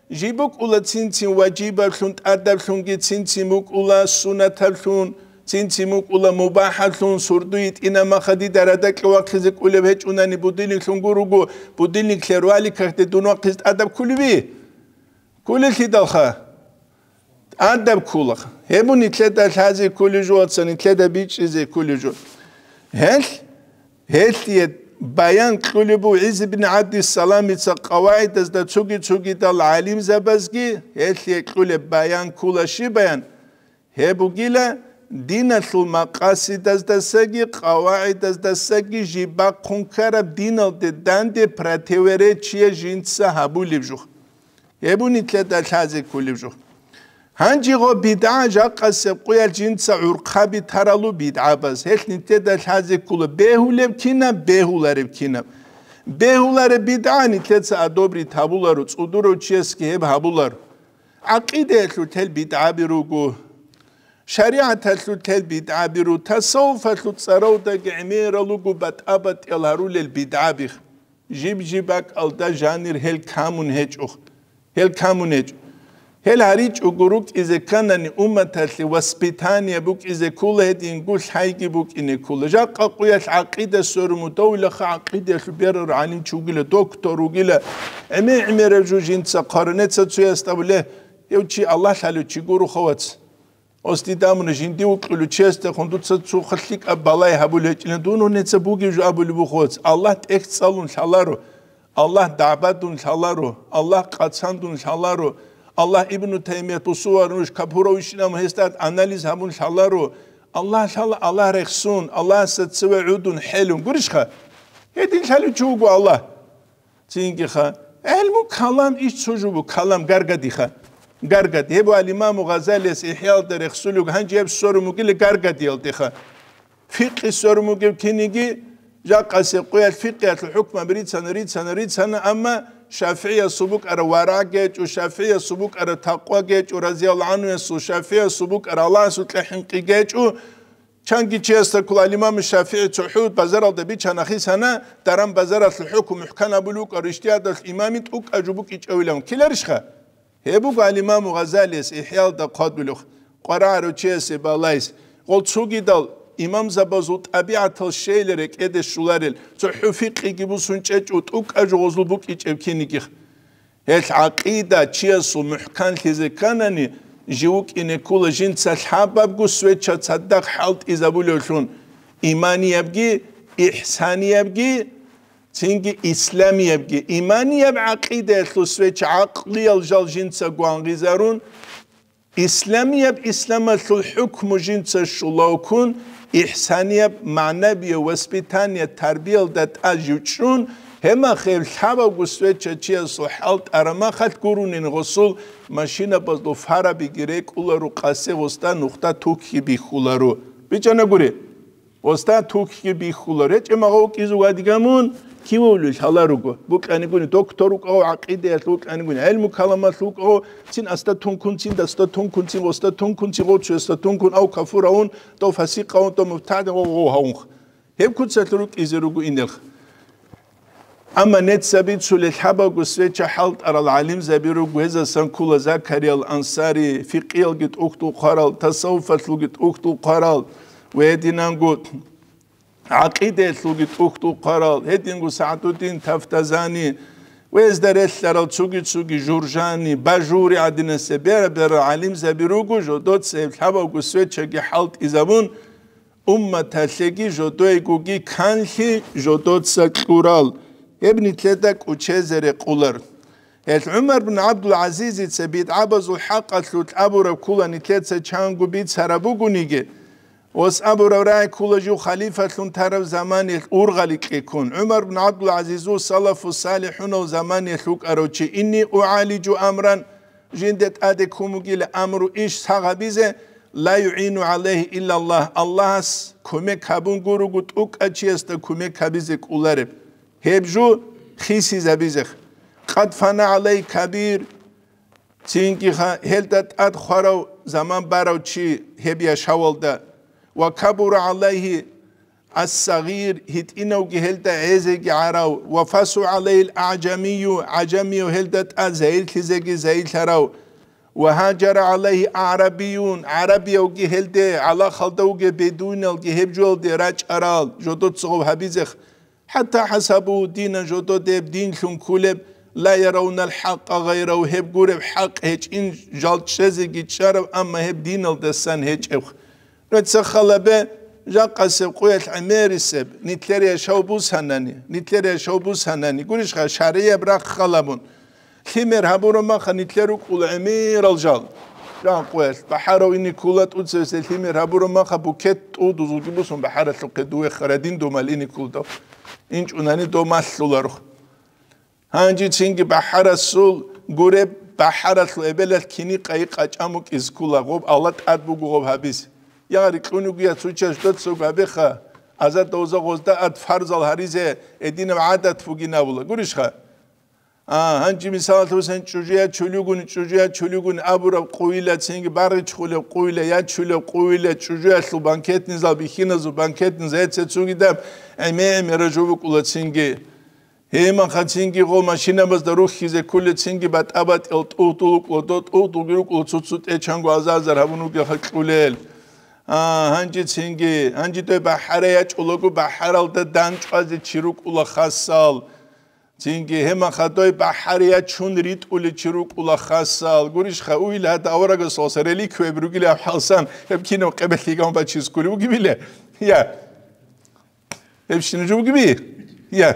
Speaker 1: ჟიბოკ ულა ცინცინ ვაჯიბა ხუნ ტადა ხუნ გი ცინცი მუკულა სუნათა ხუნ ცინცი მუკულა მუბაჰა ხუნ სურდუ იტინა მახადი დარადა კვა ხიზი კულე ვეჭუნანი ბუდილი ხუნ გურუგუ ბუდილი ქლერვალი ქახტე დუნო ყიზ ტადა ქულვი ქული ხიდალხა ტადა ქულა ჰემუნი ტლედა ლაზი ქული ჟუოცანი ტლედა ბიჭიზი ქული ჟუ ჰელ ჰელ ტიე ბაიან ყულიბუ იზ იბნ აბდის სალამიცა ყავაიდას და ცუგი ცუგი და ალიმ ზაბასგი ეთლი ყულე ბაიან ქულაში ბაიან ჰებუგილა დინა სულ მაყასიდას და სეგი ყავაიდას და სეგი ჟიბა ხუნქარა დინოდე დანდე პრათევერე ჩიე ჟინცა ჰაბულიბჟუ ებუნი თლა და თაზე ქულიბჟუ ханжиго бида жаккасе куял жинца урхаби таралу бидабас хелни теда лази кула бехулем кина бехуларев кина бехуларе бидани теца адобри табулару цудуро чески еб хабулар акидехлу тел бидаби руку шариаталлу тел бидаби ру тасауфалу царау да гемералу губат абат яларулел бидаби жим жибак алда жанир хел камун хечух хел камун хечух هل هاري چوغوروك إذا كاناني أمة تلي واسبتانيا بوك إذا كله دين قول حيكي بوك إني كله جا قاقو يال عقيدة سورو مطولة خا عقيدة خبير رعاني چوغيلة دكتورو غيلة أمي عمير جو جين تسا قارنة تسا تسوي استابو له يو چي الله حالو چي قورو خواتس أستي دامنا جين ديو قلو چي استا خندو تسا تسو خلق أبالاي هابو له جلن دونو نتسا بوكي جو أبو لبو خواتس الله تأخت سالون شالارو الله دعبادون شالارو الله قاتسان دون شالارو Allah İbn Teymiyye bu suvarmış kapuroviçine muhestat analiz hamun şallaru Allah şalla Allah rexsun Allah satsı ve udun helun gurişka hedin şalı çuğu Allah çinki ha elmu kalam iş çocuğu bu kalam gargadi ha gargadi hebu al imam gazali sihya de rexsulu hanci hep sorumu gili gargadi yaldı ha fiqi sorumu gibi kinigi jaqası qoyal fiqiyatul hukma birit sanarit sanarit sanarit sanarit شافعی سبک ار وراغه و شافعی سبک ار تقوگه و رضی الله عنه سو شافعی سبک ار الله سو تحنقی و چنگی چی است کل امام شافعی تحود بزر ال دبی چن اخی درم بزر ال حکم بلوک ار اشتیاد امامیت امام توک اجبوک اچ اولم کلرش خه هبوک امام غزالی احیال احیال دقات بلوخ قرار چی است بالایس قل دل იმამ ზაბაზუ ტაბიათალ შეილერე კედე შულარელ ცო ჰუფი ყიგიბუსუნ ჭეჭუ ტუკა ჟოზლ ბუკ იჭებ ქინიკი ეს აკიდა ჩიასუ მუჰკან ლიზე კანანი ჟიუკ ინე კულა ჟინ ცალჰაბაბ გუ სვეჩა ცადდახ ჰალტ იზაბულოშუნ იმანიებგი იჰსანიებგი ცინგი ისლამიებგი იმანიებ აკიდა ლუ სვეჩა აკლიალ ჟალ ჟინ ცა გვანგიზარუნ ისლამიებ ისლამა ლუ ჰუკმუ ჟინ ცა შულოქუნ იხსანია მანაბიო ვასპიტანია თარბიელ და ტაჟუჩუნ ჰემა ხელ ხავაგუ სვეჩა ჩიასო ჰალტ არამახათ გურუნინ ღოსულ მაშინაბაზდო ფარაბი გირეკულარუ ყასეოსთან ნუხთა თუქი ბიხულარუ ბიჭანაგური ოსთან თუქი ბიხულარე ჭემაღო კიზუ ადგამუნ ქიმოვლის ალარუკო ბუკანიგუნი დოქტორუკო აყიდე ალუკანიგუნი ელმუ კალამასუკო წინ ასთა თუნკუნცინ და სთა თუნკუნცი ოსთა თუნკუნცი ოჩ სთა თუნკუნ აუ კაფურაუნ და ფასი ყაუნ და მუფტადა ოო ჰაუნ ჰებ კუცეთრუ კიზე რუკუ ინელხ ამა ნეც საბიცულე ჰაბაგუ სეჩა ჰალტ არალ ალიმ ზაბირუ გუეზა სანკულა ზაქარიალ ანსარი ფიყიალ გიტ უქტუ ყარალ თასაუფას ლუგიტ უქტუ ყარალ ვედინანგუ აკიდეთლუგი თუხთუხარალ ჰედინგუ საათუდინ თავთაზანი ვეზდერესლარალ ჩუგი ჩუგი ჟურჟანი ბაჟური ადინესე ბერბერ ალიმ ზაბირუგუ ჟოდოცე ჰავაგუ სვეჩეგი ჰალტ იზამუნ უმმათალეგი ჟოდოეგუგი ქანში ჟოდოცა ქურალ ებნი თედა კუჩეზერე ყულარ ეს უმარ ბნ აბდულ აზიზი ცებიდ აბაზულ ჰაყალუთ აბურა ქულანი თედა ჩანგუ ბიცარაბუგუნიგე واسأبو روراي كولجو خليفة ترى زمان أرغلك کن عمر بن عبد العزيز و زمان وزمان يخلوك أروتشي إني أعالج أمرا جندت أدك همجيل أمر إيش سغبيزة لا يعين عليه الا الله الله كمك هبون قرقت أك أجيست كمك هبيزك أولارب هبجو خیسی زبيزخ قد فنا علي كبير تينكي هلت هلتت أد خورو زمان براو چی هبيا شاول ده وكبر عليه الصغير هت إنو جهلت عزق عراو وفس عليه الأعجمي عجمي هلدت أزيل كزق زيل تراو وهاجر عليه عربيون عربي أو جهلت على خلطو بدون الجهب جول دراج أرال جدود صغو هبيزخ حتى حسبوا دين جدود دين شن كولب لا يرون الحق غيره هب قرب حق هج إن جالت شزق شرب أما هب دين الدسان هج أخ როცა ხალაბე ჟაყასე ყუეთ ამერისებ ნიტლერია შაუბუსანანი ნიტლერია შაუბუსანანი გურიშხა შარია ბრა ხალაბონ ხიმერ ჰაბურომა ხნიტლერუ ყულ ამერ ალჟალ ჟან ყუეთ ბაჰაროინი ქულატ უცეს ხიმერ ჰაბურომა ხა ბუქეთ ტუ დუზულგიბუსონ ბაჰარათ ლუკე დუე ხრადინ დომალინი ქულდო ინჭუნანი დომასლულარ ჰანჯი ცინგი ბაჰარასულ გურე ბაჰარათ ლუ ებელალ ქინი ყაი ყაჭამუ კისკულა ღობ ალა ტადბუ ღობ ჰაბის ягари кунугия сучаш дотсо габеха азат озоғозда ат фарзал харизе эдина адат фугинавла гуришха а ханчи мисалтусен чужия чулугун чужия чулугун абура қуила синги барри чхуле қуила я чуле қуила чужия слу банкетни зал бихина зу банкетни зэце цуги да эме эме ражову кула синги ემა ხაცინგი ყო მაშინებას და რუხიზე კულე წინგი ბატაბატ ელტუტულ ყო დოტუტულ გრუკულ ცუცუტე ჩანგო აზაზარ აბუნუგე ხაკულელ ჰანჯი ცინგი ჰანჯი დე ბაჰარია ჭულუგუ ბაჰარალ და დანჭაზი ჩირუკულა ხასალ ცინგი ჰემა ხატოი ბაჰარია ჩუნ რიტული ჩირუკულა ხასალ გურიშ ხა უილა და ავრაგა სოს რელიქვე ბრუგილი აფალსან ებკინო ყებელი გამბა ჩისკული უგიბილე ია ებშინი ჯუგიბი ია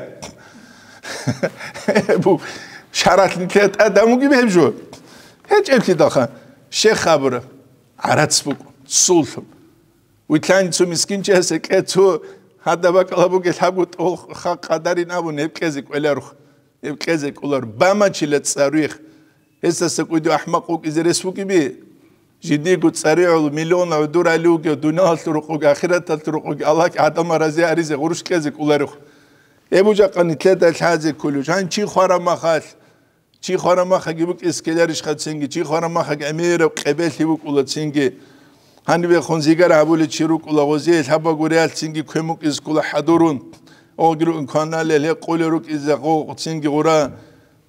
Speaker 1: ბუ შარათნიტა ადამუგიბი ებჟუ ჰეჭ ერთი დახა შეხაბრ არაცბუ სულთ ვითლანი თუ მისკინჭა ესე კეთო ხადაბა კლაბუკი თაგუ ხა ყადარი ნავ ნეპკეზი ყველარ ნეპკეზი ყულარ ბამაჩი ლე წარიხ ეს ასე ყიდო აჰმაყო კი ზერეს ვუკიბი ჯიდი გუ წარიო მილიონ დურა ლუკი დუნალ რუყო ახირატალ რუყო ალაკ ადამ არაზე არის ღურშკეზი ყულარ ებუჯაყანი თლედა ლაზი ქულუ ჩან ჩი ხარა მახალ ჩი ხარა მახა გიბუკ ისკელარიშ ხა წინგი ჩი ხარა მახა გამერო ყებელი ვუკულა წინგი ანუე ხონზიგარ აბული ჩირუ კულაღოზი ელაბა გურიალ წინგი ქემუ ის კულა ჰადურუნ ოგრუ კანალე ლე ყოლერუ ყიზა ყო წინგი ყურა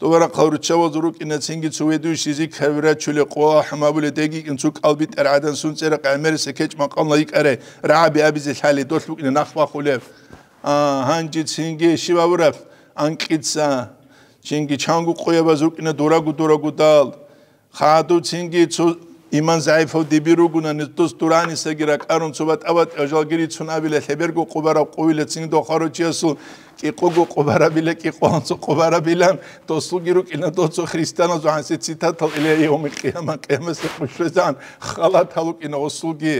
Speaker 1: დოვარა ყავრჩავა ზურუ კინა წინგი წუედუ შიზი ქევრა ჩული ყო ჰამაბული დეგი ინცუ ყალბი ტერადან სუნ წერა ყამერი სეკეჭ მაყან ლაიყარე რაბი აბიზი ჰალი დოსლუ კინა ნახვა ხულევ აა ჰანჯი წინგი შივაბურა ანკიცა წინგი ჩანგუ ყოება ზურ კინა დორაგუ დორაგუ დალ ხადუ წინგი წუ იმან ზაიფო დიბირუგუნა ნიტოს ტურანი სეგირა კარონცობა ტავატ ჟალგირი ცნავილე ხებერგო ყუბარა ყუილე წინ და ხაროჩიასო კიყუგო ყუბარაბილე კიყუანცო ყუბარაბილან დოსუგირუ კინატოცო ხრისტანო ზანსი ციტატო ილე იომი ყიამა ყემესე ხუშვეზან ხალათალო კინო ოსულგი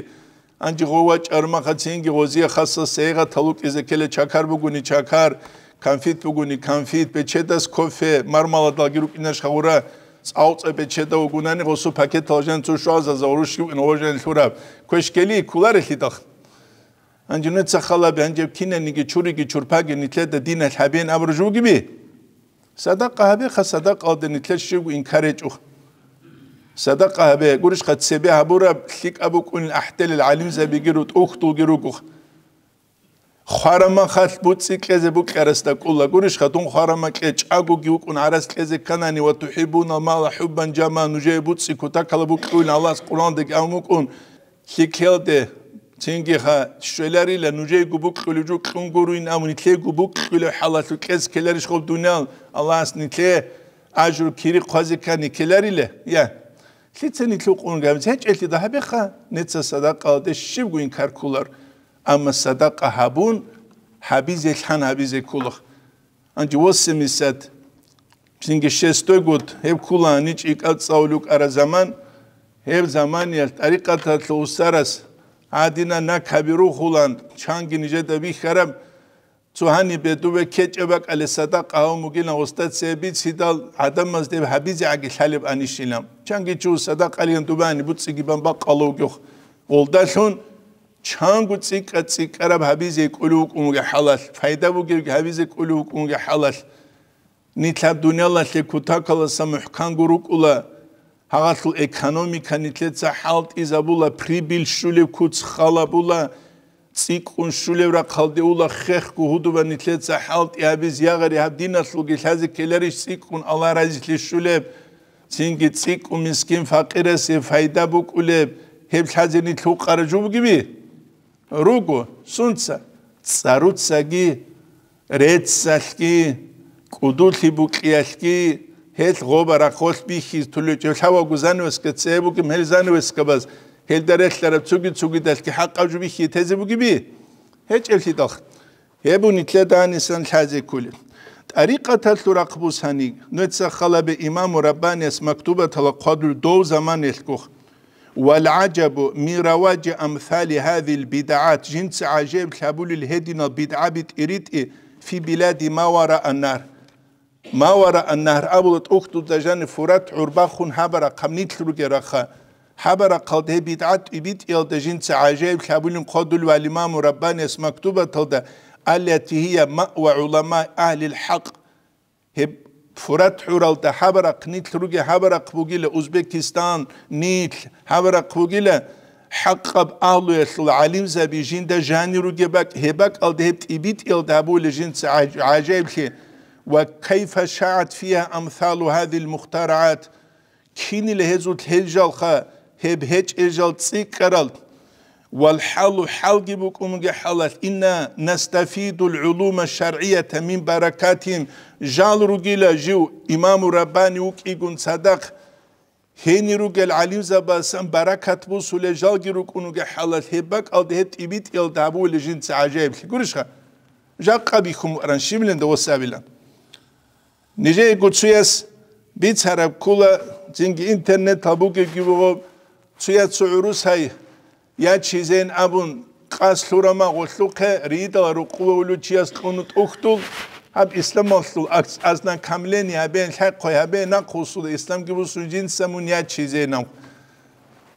Speaker 1: ანჯი ღოვა ჭარმა ხაცინგი ღოზია ხასა სეღა თალუკიზე ქელე ჩაქარბუგუნი ჩაქარ კანფიტუგუნი კანფიტ პეჩედას კოფე მარმალადალგირუ კინაშ ხაურა წაუწებეთ შედაუგუნანი ღოსო ფაკეთალჟან თუ შვაზაზა ორუში ნოჟენ ხურა ქეშკელი კულარი ხიდახ ანჯუნე ცახალაბი ანჯებ კინენიგი ჩურიგი ჩურფაგი ნიტლე და დინა ხაბიენ აბრჟუგიბი სადაყაბი ხა სადაყალდი ნიტლე შიგ ინკარეჭუ სადაყაბი გურიშ ხა ცები აბურა ხიკაბუკუნ აჰდელ ალალიმ ზაბიგი რუტ უხტუგი რუგუხ ხარამა ხალ ბუციკეზე ბუკერას და კულა გურიშ ხათუნ ხარამა კე ჭაგუგი უკუნ араსკეზე კანანი ვა თუჰიბუნა მალა ჰუბან ჯამანუ ჯე ბუციკუ და კალა ბუკუნ ალას ყურანდე გამუკუნ ხიქელდე ჩინგი ხა შველარი ლა ნუჯე გუბუ ყილუ ჯუ ყუნ გურუი ნამუნი თე გუბუ ყილუ ჰალასუ კეს კელარი შხობ დუნალ ალას ნითე აჯრუ ქირი ყაზი კანი კელარი ლა ია ლიცენი თუ ყუნ გამ ცეჭელი და ჰაბე ხა ნეცა სადაყალდე შივ გუინ ქარკულარ амсада қаҳабун хабизе хан хабизе кулх анжи восемисет синге шестой год хев кулани чикацаулу кара заман хев замания тариқата тусарас адина на кабиру хулан чангинже да вихарам цухани бедуве кечеба калесада қаумугина устацеби цидал адамаз деб хабизе аги халиб анишилам чанги чусада қалиан дубани буцигибан ба қалуг юх олдашун ჩანგუ ციკა ციკარა ბაბიზე კულუკუნგე ჰალალ ფაიდა ბუგი ბაბიზე კულუკუნგე ჰალალ ნითლა დუნიალა ლე ქუთაკალა სამუჰკანგურუკულა ჰაღალ ეკონომიკა ნითლე ცა ჰალტ იზაბულა ფრიბილ შული ქუც ხალაბულა ციკუნ შულევრა ხალდეულა ხეხ გუჰუდუბა ნითლე ცა ჰალტ იაბიზ იაღარი ჰაბდინა სულგი ლაზი კელერი ციკუნ ალარაზილი შულე ცინგი ციკუმისკინ ფაყირესე ფაიდა ბუკულე ჰებ ლაზინი თუყარჯუბგიბი როგორ სუნცა царуцаги рецахки кудулхи букиахки хел гобара холби хис тулеч хавагу занваска цебуги мелзанваска баз хел дарехлара цуги цуги далки хаккавжу бихи тезебуги би хечэлхи дах хебуни тледанисан лазекул тарика талурақбусани нуца халабе имам рабани смактуба талақадул доу заман элкух والعجب من رواج أمثال هذه البدعات جنس عجيب كابول الهدينا بدعة بتريد في بلاد ما وراء النار ما وراء النار أبلت أختو دجان فرات عربا خون حبر قمنيت لرقرخا هبرا قلده بدعات إبيت إل جنس عجيب كابول قدل والإمام رباني مكتوبة التي هي مأوى علماء أهل الحق هب فرات حورالتا حبرق نيتل روجي حبرق بوجيلة أوزبكستان نيتل حبرق بوجيلة حقب أهلو يسل عليم زبي جين دا جاني روجي باك هباك الدهبت إبيت إلدابو لجين عجيب شي وكيف شاعت فيها أمثال هذه المخترعات كيني لهزو تهجل خا هب هج إجل تسيكرلت والحل حل بكم حلت إن نستفيد العلوم الشرعية من بركاتهم جال رجل جو إمام رباني وك وكيقون صدق هني رجل عليم زباسن بركة بوصل جال ركون حلت هبك أو تبيت إل دابو لجين عجيب كورشها جاق بكم أران شملن دوسابلا نجي بيت هرب كولا جنگ إنترنت تابوك جيبو سيات عروس هاي ячизен абун қаслурама гуллуке ридару қувулучиас қону тухту аб ислам моллу акс азнан камлени абен хақ қой абен на қусуда ислам ки бусу джинсамун ячизен ам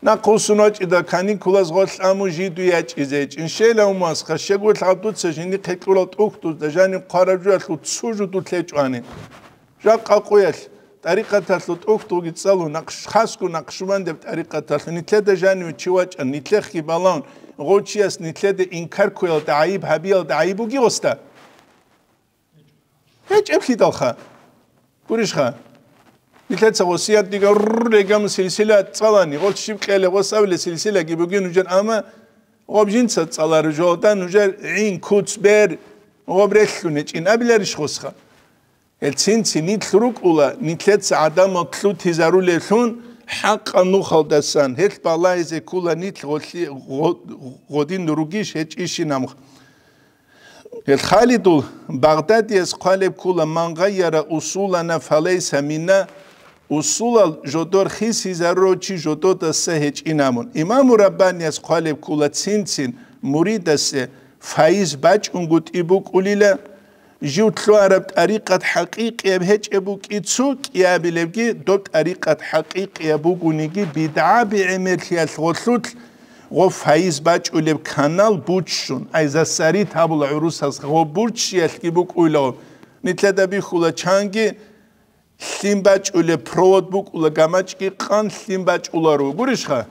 Speaker 1: на қусуна чида кани кулас гол аму жиду ячизе чин шела умас хашегу лабду цешини қеқлу тухту дажани қаражу алху цужуду тлечуани жақ қақуял ტარიკათალო ტოქტოგი წალო ნახშხასკო ნახშმანდე ტარიკათალო ნიტლედა ჟანი ჩუვაჭა ნიტლეხი ბალონ ღოჩიას ნიტლედა ინკარქუელ და აიბ ჰაბიელ და აიბუ გიოსტა ეჭებში დახა გურიშხა ნიტლეცა ვოსია დიგა რეგამ სილსილა წალანი ღოჩში მყელე ვოსავლე სილსილა გიბუგი ნუჯან ამა ოპჟინცა წალარ ჟოდან ნუჯერ ინ კუცბერ ოპრეშუნე ჩინაბილერიშ ხოსხა ეცინცი ნიტრუკულა ნიტლეც ადამო კლუთიზარულეშუნ ჰაყა ნუხალდასან ჰეთ ბალაიზე კულა ნიტღოლი გოდი ნურგი შეჭიშინამ ეთ ხალიდუ ბაღდადიეს ყალებ კულა მანღაიარა უსულანა ფალეისა მინა უსულა ჟოდორ ხის იზაროჩი ჟოდოდა სეჭინამონ იმამუ რაბანიეს ყალებ კულა ცინცინ მურიდასე ფაიზ ბაჭუნგუტიბუ კულილა ჟუთლუარაბ ტარიკათ ჰაკიკიებ ჰეჭებუ კიცუ კიაბილებგი დო ტარიკათ ჰაკიკიებუ გუნიგი ბიდაა ბიემერხიალ ღოლუთლ ღო ფაიზ ბაჭულებ ქანალ ბუჩშუნ აი ზასარი თაბულ ურუსას ღო ბურჩიალ კიბუ კულო ნიტლადა ბიხულა ჩანგი ლიმ ბაჭულე პროვოდ ბუკულა გამაჭკი ყან ლიმ ბაჭულა რო გურიშხა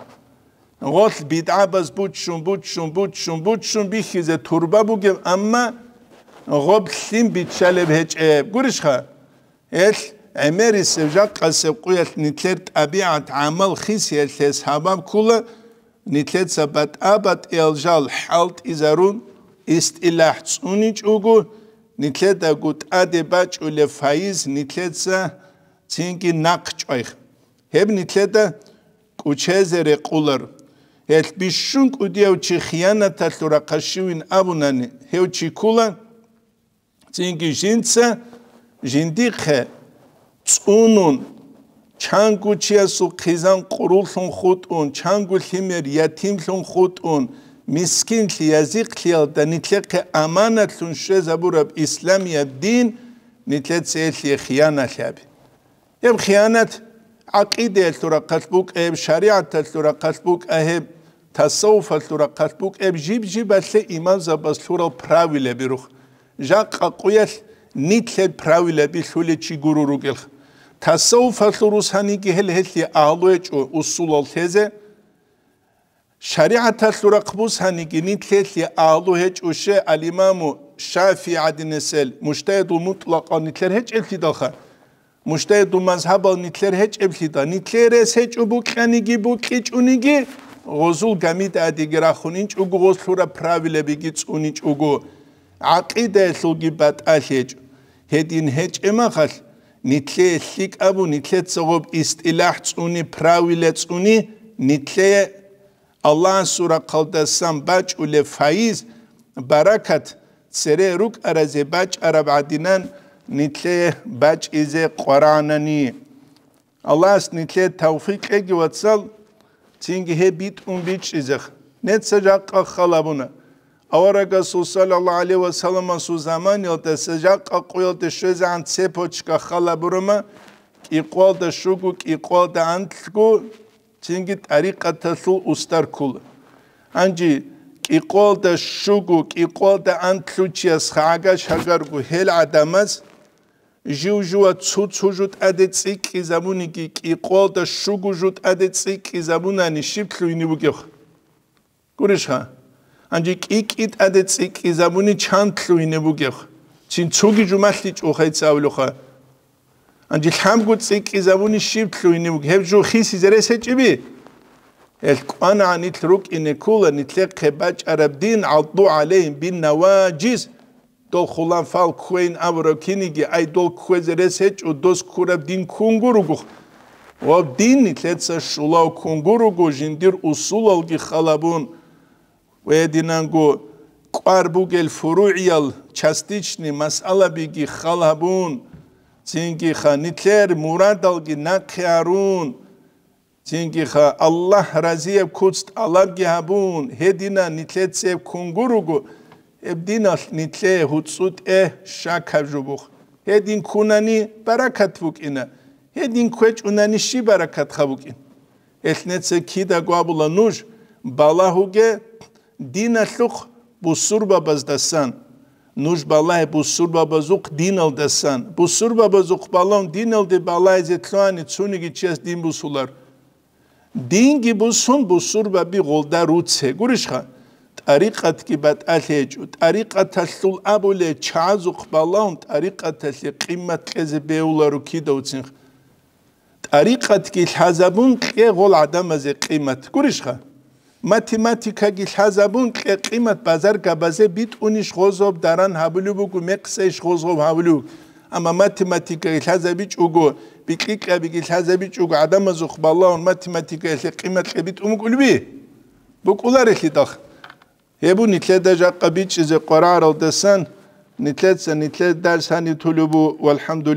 Speaker 1: ღოლ ბიდაა ბაზ ბუჩშუნ ბუჩშუნ ბუჩშუნ ბუჩშუნ ბიხიზე თურბა ბუგე ამმა ღობლიმ ბიჩალებ ჰეჭე გურიშხა ეს ამერისევჟა ყასე ყუელ ნიტლერ ტაბიათ ამალ ხის ერთეს ჰაბამ ქულა ნიტლეცა ბატ აბატ ელჟალ ჰალტ იზარუნ ისტილაჰ წუნი ჭუგუ ნიტლედა გუტ ადება ჭულე ფაიზ ნიტლეცა ცინკი ნაკ ჭაიხ ჰებ ნიტლედა კუჩეზერე ყულარ ეს ბიშუნ კუდიავ ჩი ხიანათა თურა ყაშივინ აბუნანი ჰევჩი ქულან წინგი ჟინც ჟინდიხე წუნუნ ჩანგუჩიასუ ხიზან ყრულუნ ხუტუნ ჩანგულიმერ ياتიმლუნ ხუტუნ მისკინ ლიაზი ხლიალ და ნიტლეკე ამანათუნ შეზაბურაბ ისლამია დინ ნიტლეცელი ხიანალაბი ემ ხიანათ აკიდე თურა ქალბუკ ემ შარიათ თურა ქალბუკ აჰებ თასოუფ თურა ქალბუკ ემ ჯიბჯი ბალე იმან ზაბას თურა პრავილები რუხ ჟაყა ყიეს ნიტლე ფრავილები შული ჩიგურურუ გელხ თასოუ ფასურუსანი გელ ჰესი აღვეჭო უსულო თეზე შარიათ თასურა ყბუსანი გი ნიტლე ლი აღვეჭუშე ალიმამუ შაფი ადინესელ მუშტაიდუ მუტლაყა ნიტლერ ჰეჭ ელთი დახა მუშტაიდუ მაზჰაბა ნიტლერ ჰეჭ ელთი და ნიტლერე სეჭუბუ ყანი გი ბუ ყიჭუნი გი ღოზულ გამიტა დიგრახუნინ ჭუგუ ღოზლურა ფრავილები გი წუნი ჭუგუ აყიდეს უგი ბატაშეჭ ჰედინ ჰეჭემახალ ნიტლე სიკაბუ ნიტლე ცოგობ ისტილაჰ წუნი ფრავილე წუნი ნიტლე ალლაჰ სურა ყალდასამ ბაჭულე ფაიზ ბარაკათ წერე რუკ არაზე ბაჭ араბ ადინან ნიტლე ბაჭ იზე ყურანანი ალლაჰს ნიტლე თავფიკე გიოცალ წინგი ჰებიტ უმბიჭ იზახ ნეცაჯა ყალაბუნა ავარაგა სულალალა ალევა სალამა სუზამანილდა საჯაყა ყველდა შეზა ან ცეფოჩკა ხალაბრომა კიყვალდა შუგუ კიყვალდა ანთლგუ ჩინგი ტარიყათა სულ უსტარქულ ანჯი კიყვალდა შუგუ კიყვალდა ანთლუჩიას ხაგა შაგარგუ ჰელ ადამას ჟუჟუა ცუ ცუჟუტ ადე ციკი ზამუნი კი კიყვალდა შუგუჟუტ ადე ციკი ზამუნანი შიფლუ ინიბუგე გურიშა ანჯი კიკიტა და ციკი ზამუნი ჩანთლუინებუ გეხ წინ ცოგი ჯუმასლი ჭოხა ეცავლო ხა ანჯი ხამგუ ციკი ზამუნი შიფთლუინებუ გეხ ჯო ხისი ზერ ესე ჭიბი ეს ყანანი თრუკ ინე კულა ნიტლე ხება ჭარაბდინ ალდუ ალეიმ ბინ ნავაჯის დო ხულან ფალ ქუეინ აბრო კინიგი აი დო ქუეზერ ესე ჭო დოს ქურაბდინ ქუნგურუ გუხ ვა დინი თეცა შულა ქუნგურუ გუჟინდირ უსულალგი ხალაბუნ ვედინანგო კვარბუგელ ფურუიალ ჩასტიჩნი მასალაბიგი ხალაბუნ ცინგი ხა ნითლერ მურადალგი ნაქიარუნ ცინგი ხა ალლაჰ რაზიე ქუცტ ალაბგი აბუნ ჰედინა ნითლეცე კუნგურუგუ ებდინალ ნითლე ჰუცუტ ე შაკაჟუბუ ჰედინ ქუნანი ბარაკათბუკინა ჰედინ ქეჭუნანიში ბარაკათხაბუკინ ეხნეცე კიდა გვაბულა ნუშ ბალაჰუგე დინახუხ ბუსურბაბას დასან ნუშ ბალაი ბუსურბაბას უხ დინალ დასან ბუსურბაბას უხ ბალონ დინალ დე ბალაი ზე თვანი ცუნიგი ჩეს დინ ბუსულარ დინგი ბუსუნ ბუსურბაბი ღოლდა რუცე გურიშხა ტარიყათ კი ბატალეჭუ ტარიყათა სულ აბოლე ჩაზუ ხბალონ ტარიყათა სი ყიმათ ყეზე ბეულარო კიდოცინ ტარიყათ კი ლაზაბუნ ყე ღოლ ადამაზე ყიმათ გურიშხა ماتماتیکا گله زابون قیمت بازار که بیت بیتونی شخزوب درن حبلو بک و می خوزوب حبلو اما ماتماتیکا لزبی چوگو بی قیکبی گله زبی چوگو آدم ازو خدا الله اون ماتماتیکا اسه قیمت بیتون ممکن بی بو کولری خیتخ یبن ایت ده جا قبی چیز قراره دسن نتت سن نتت دال سن تولبو والحمد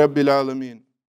Speaker 1: رب العالمین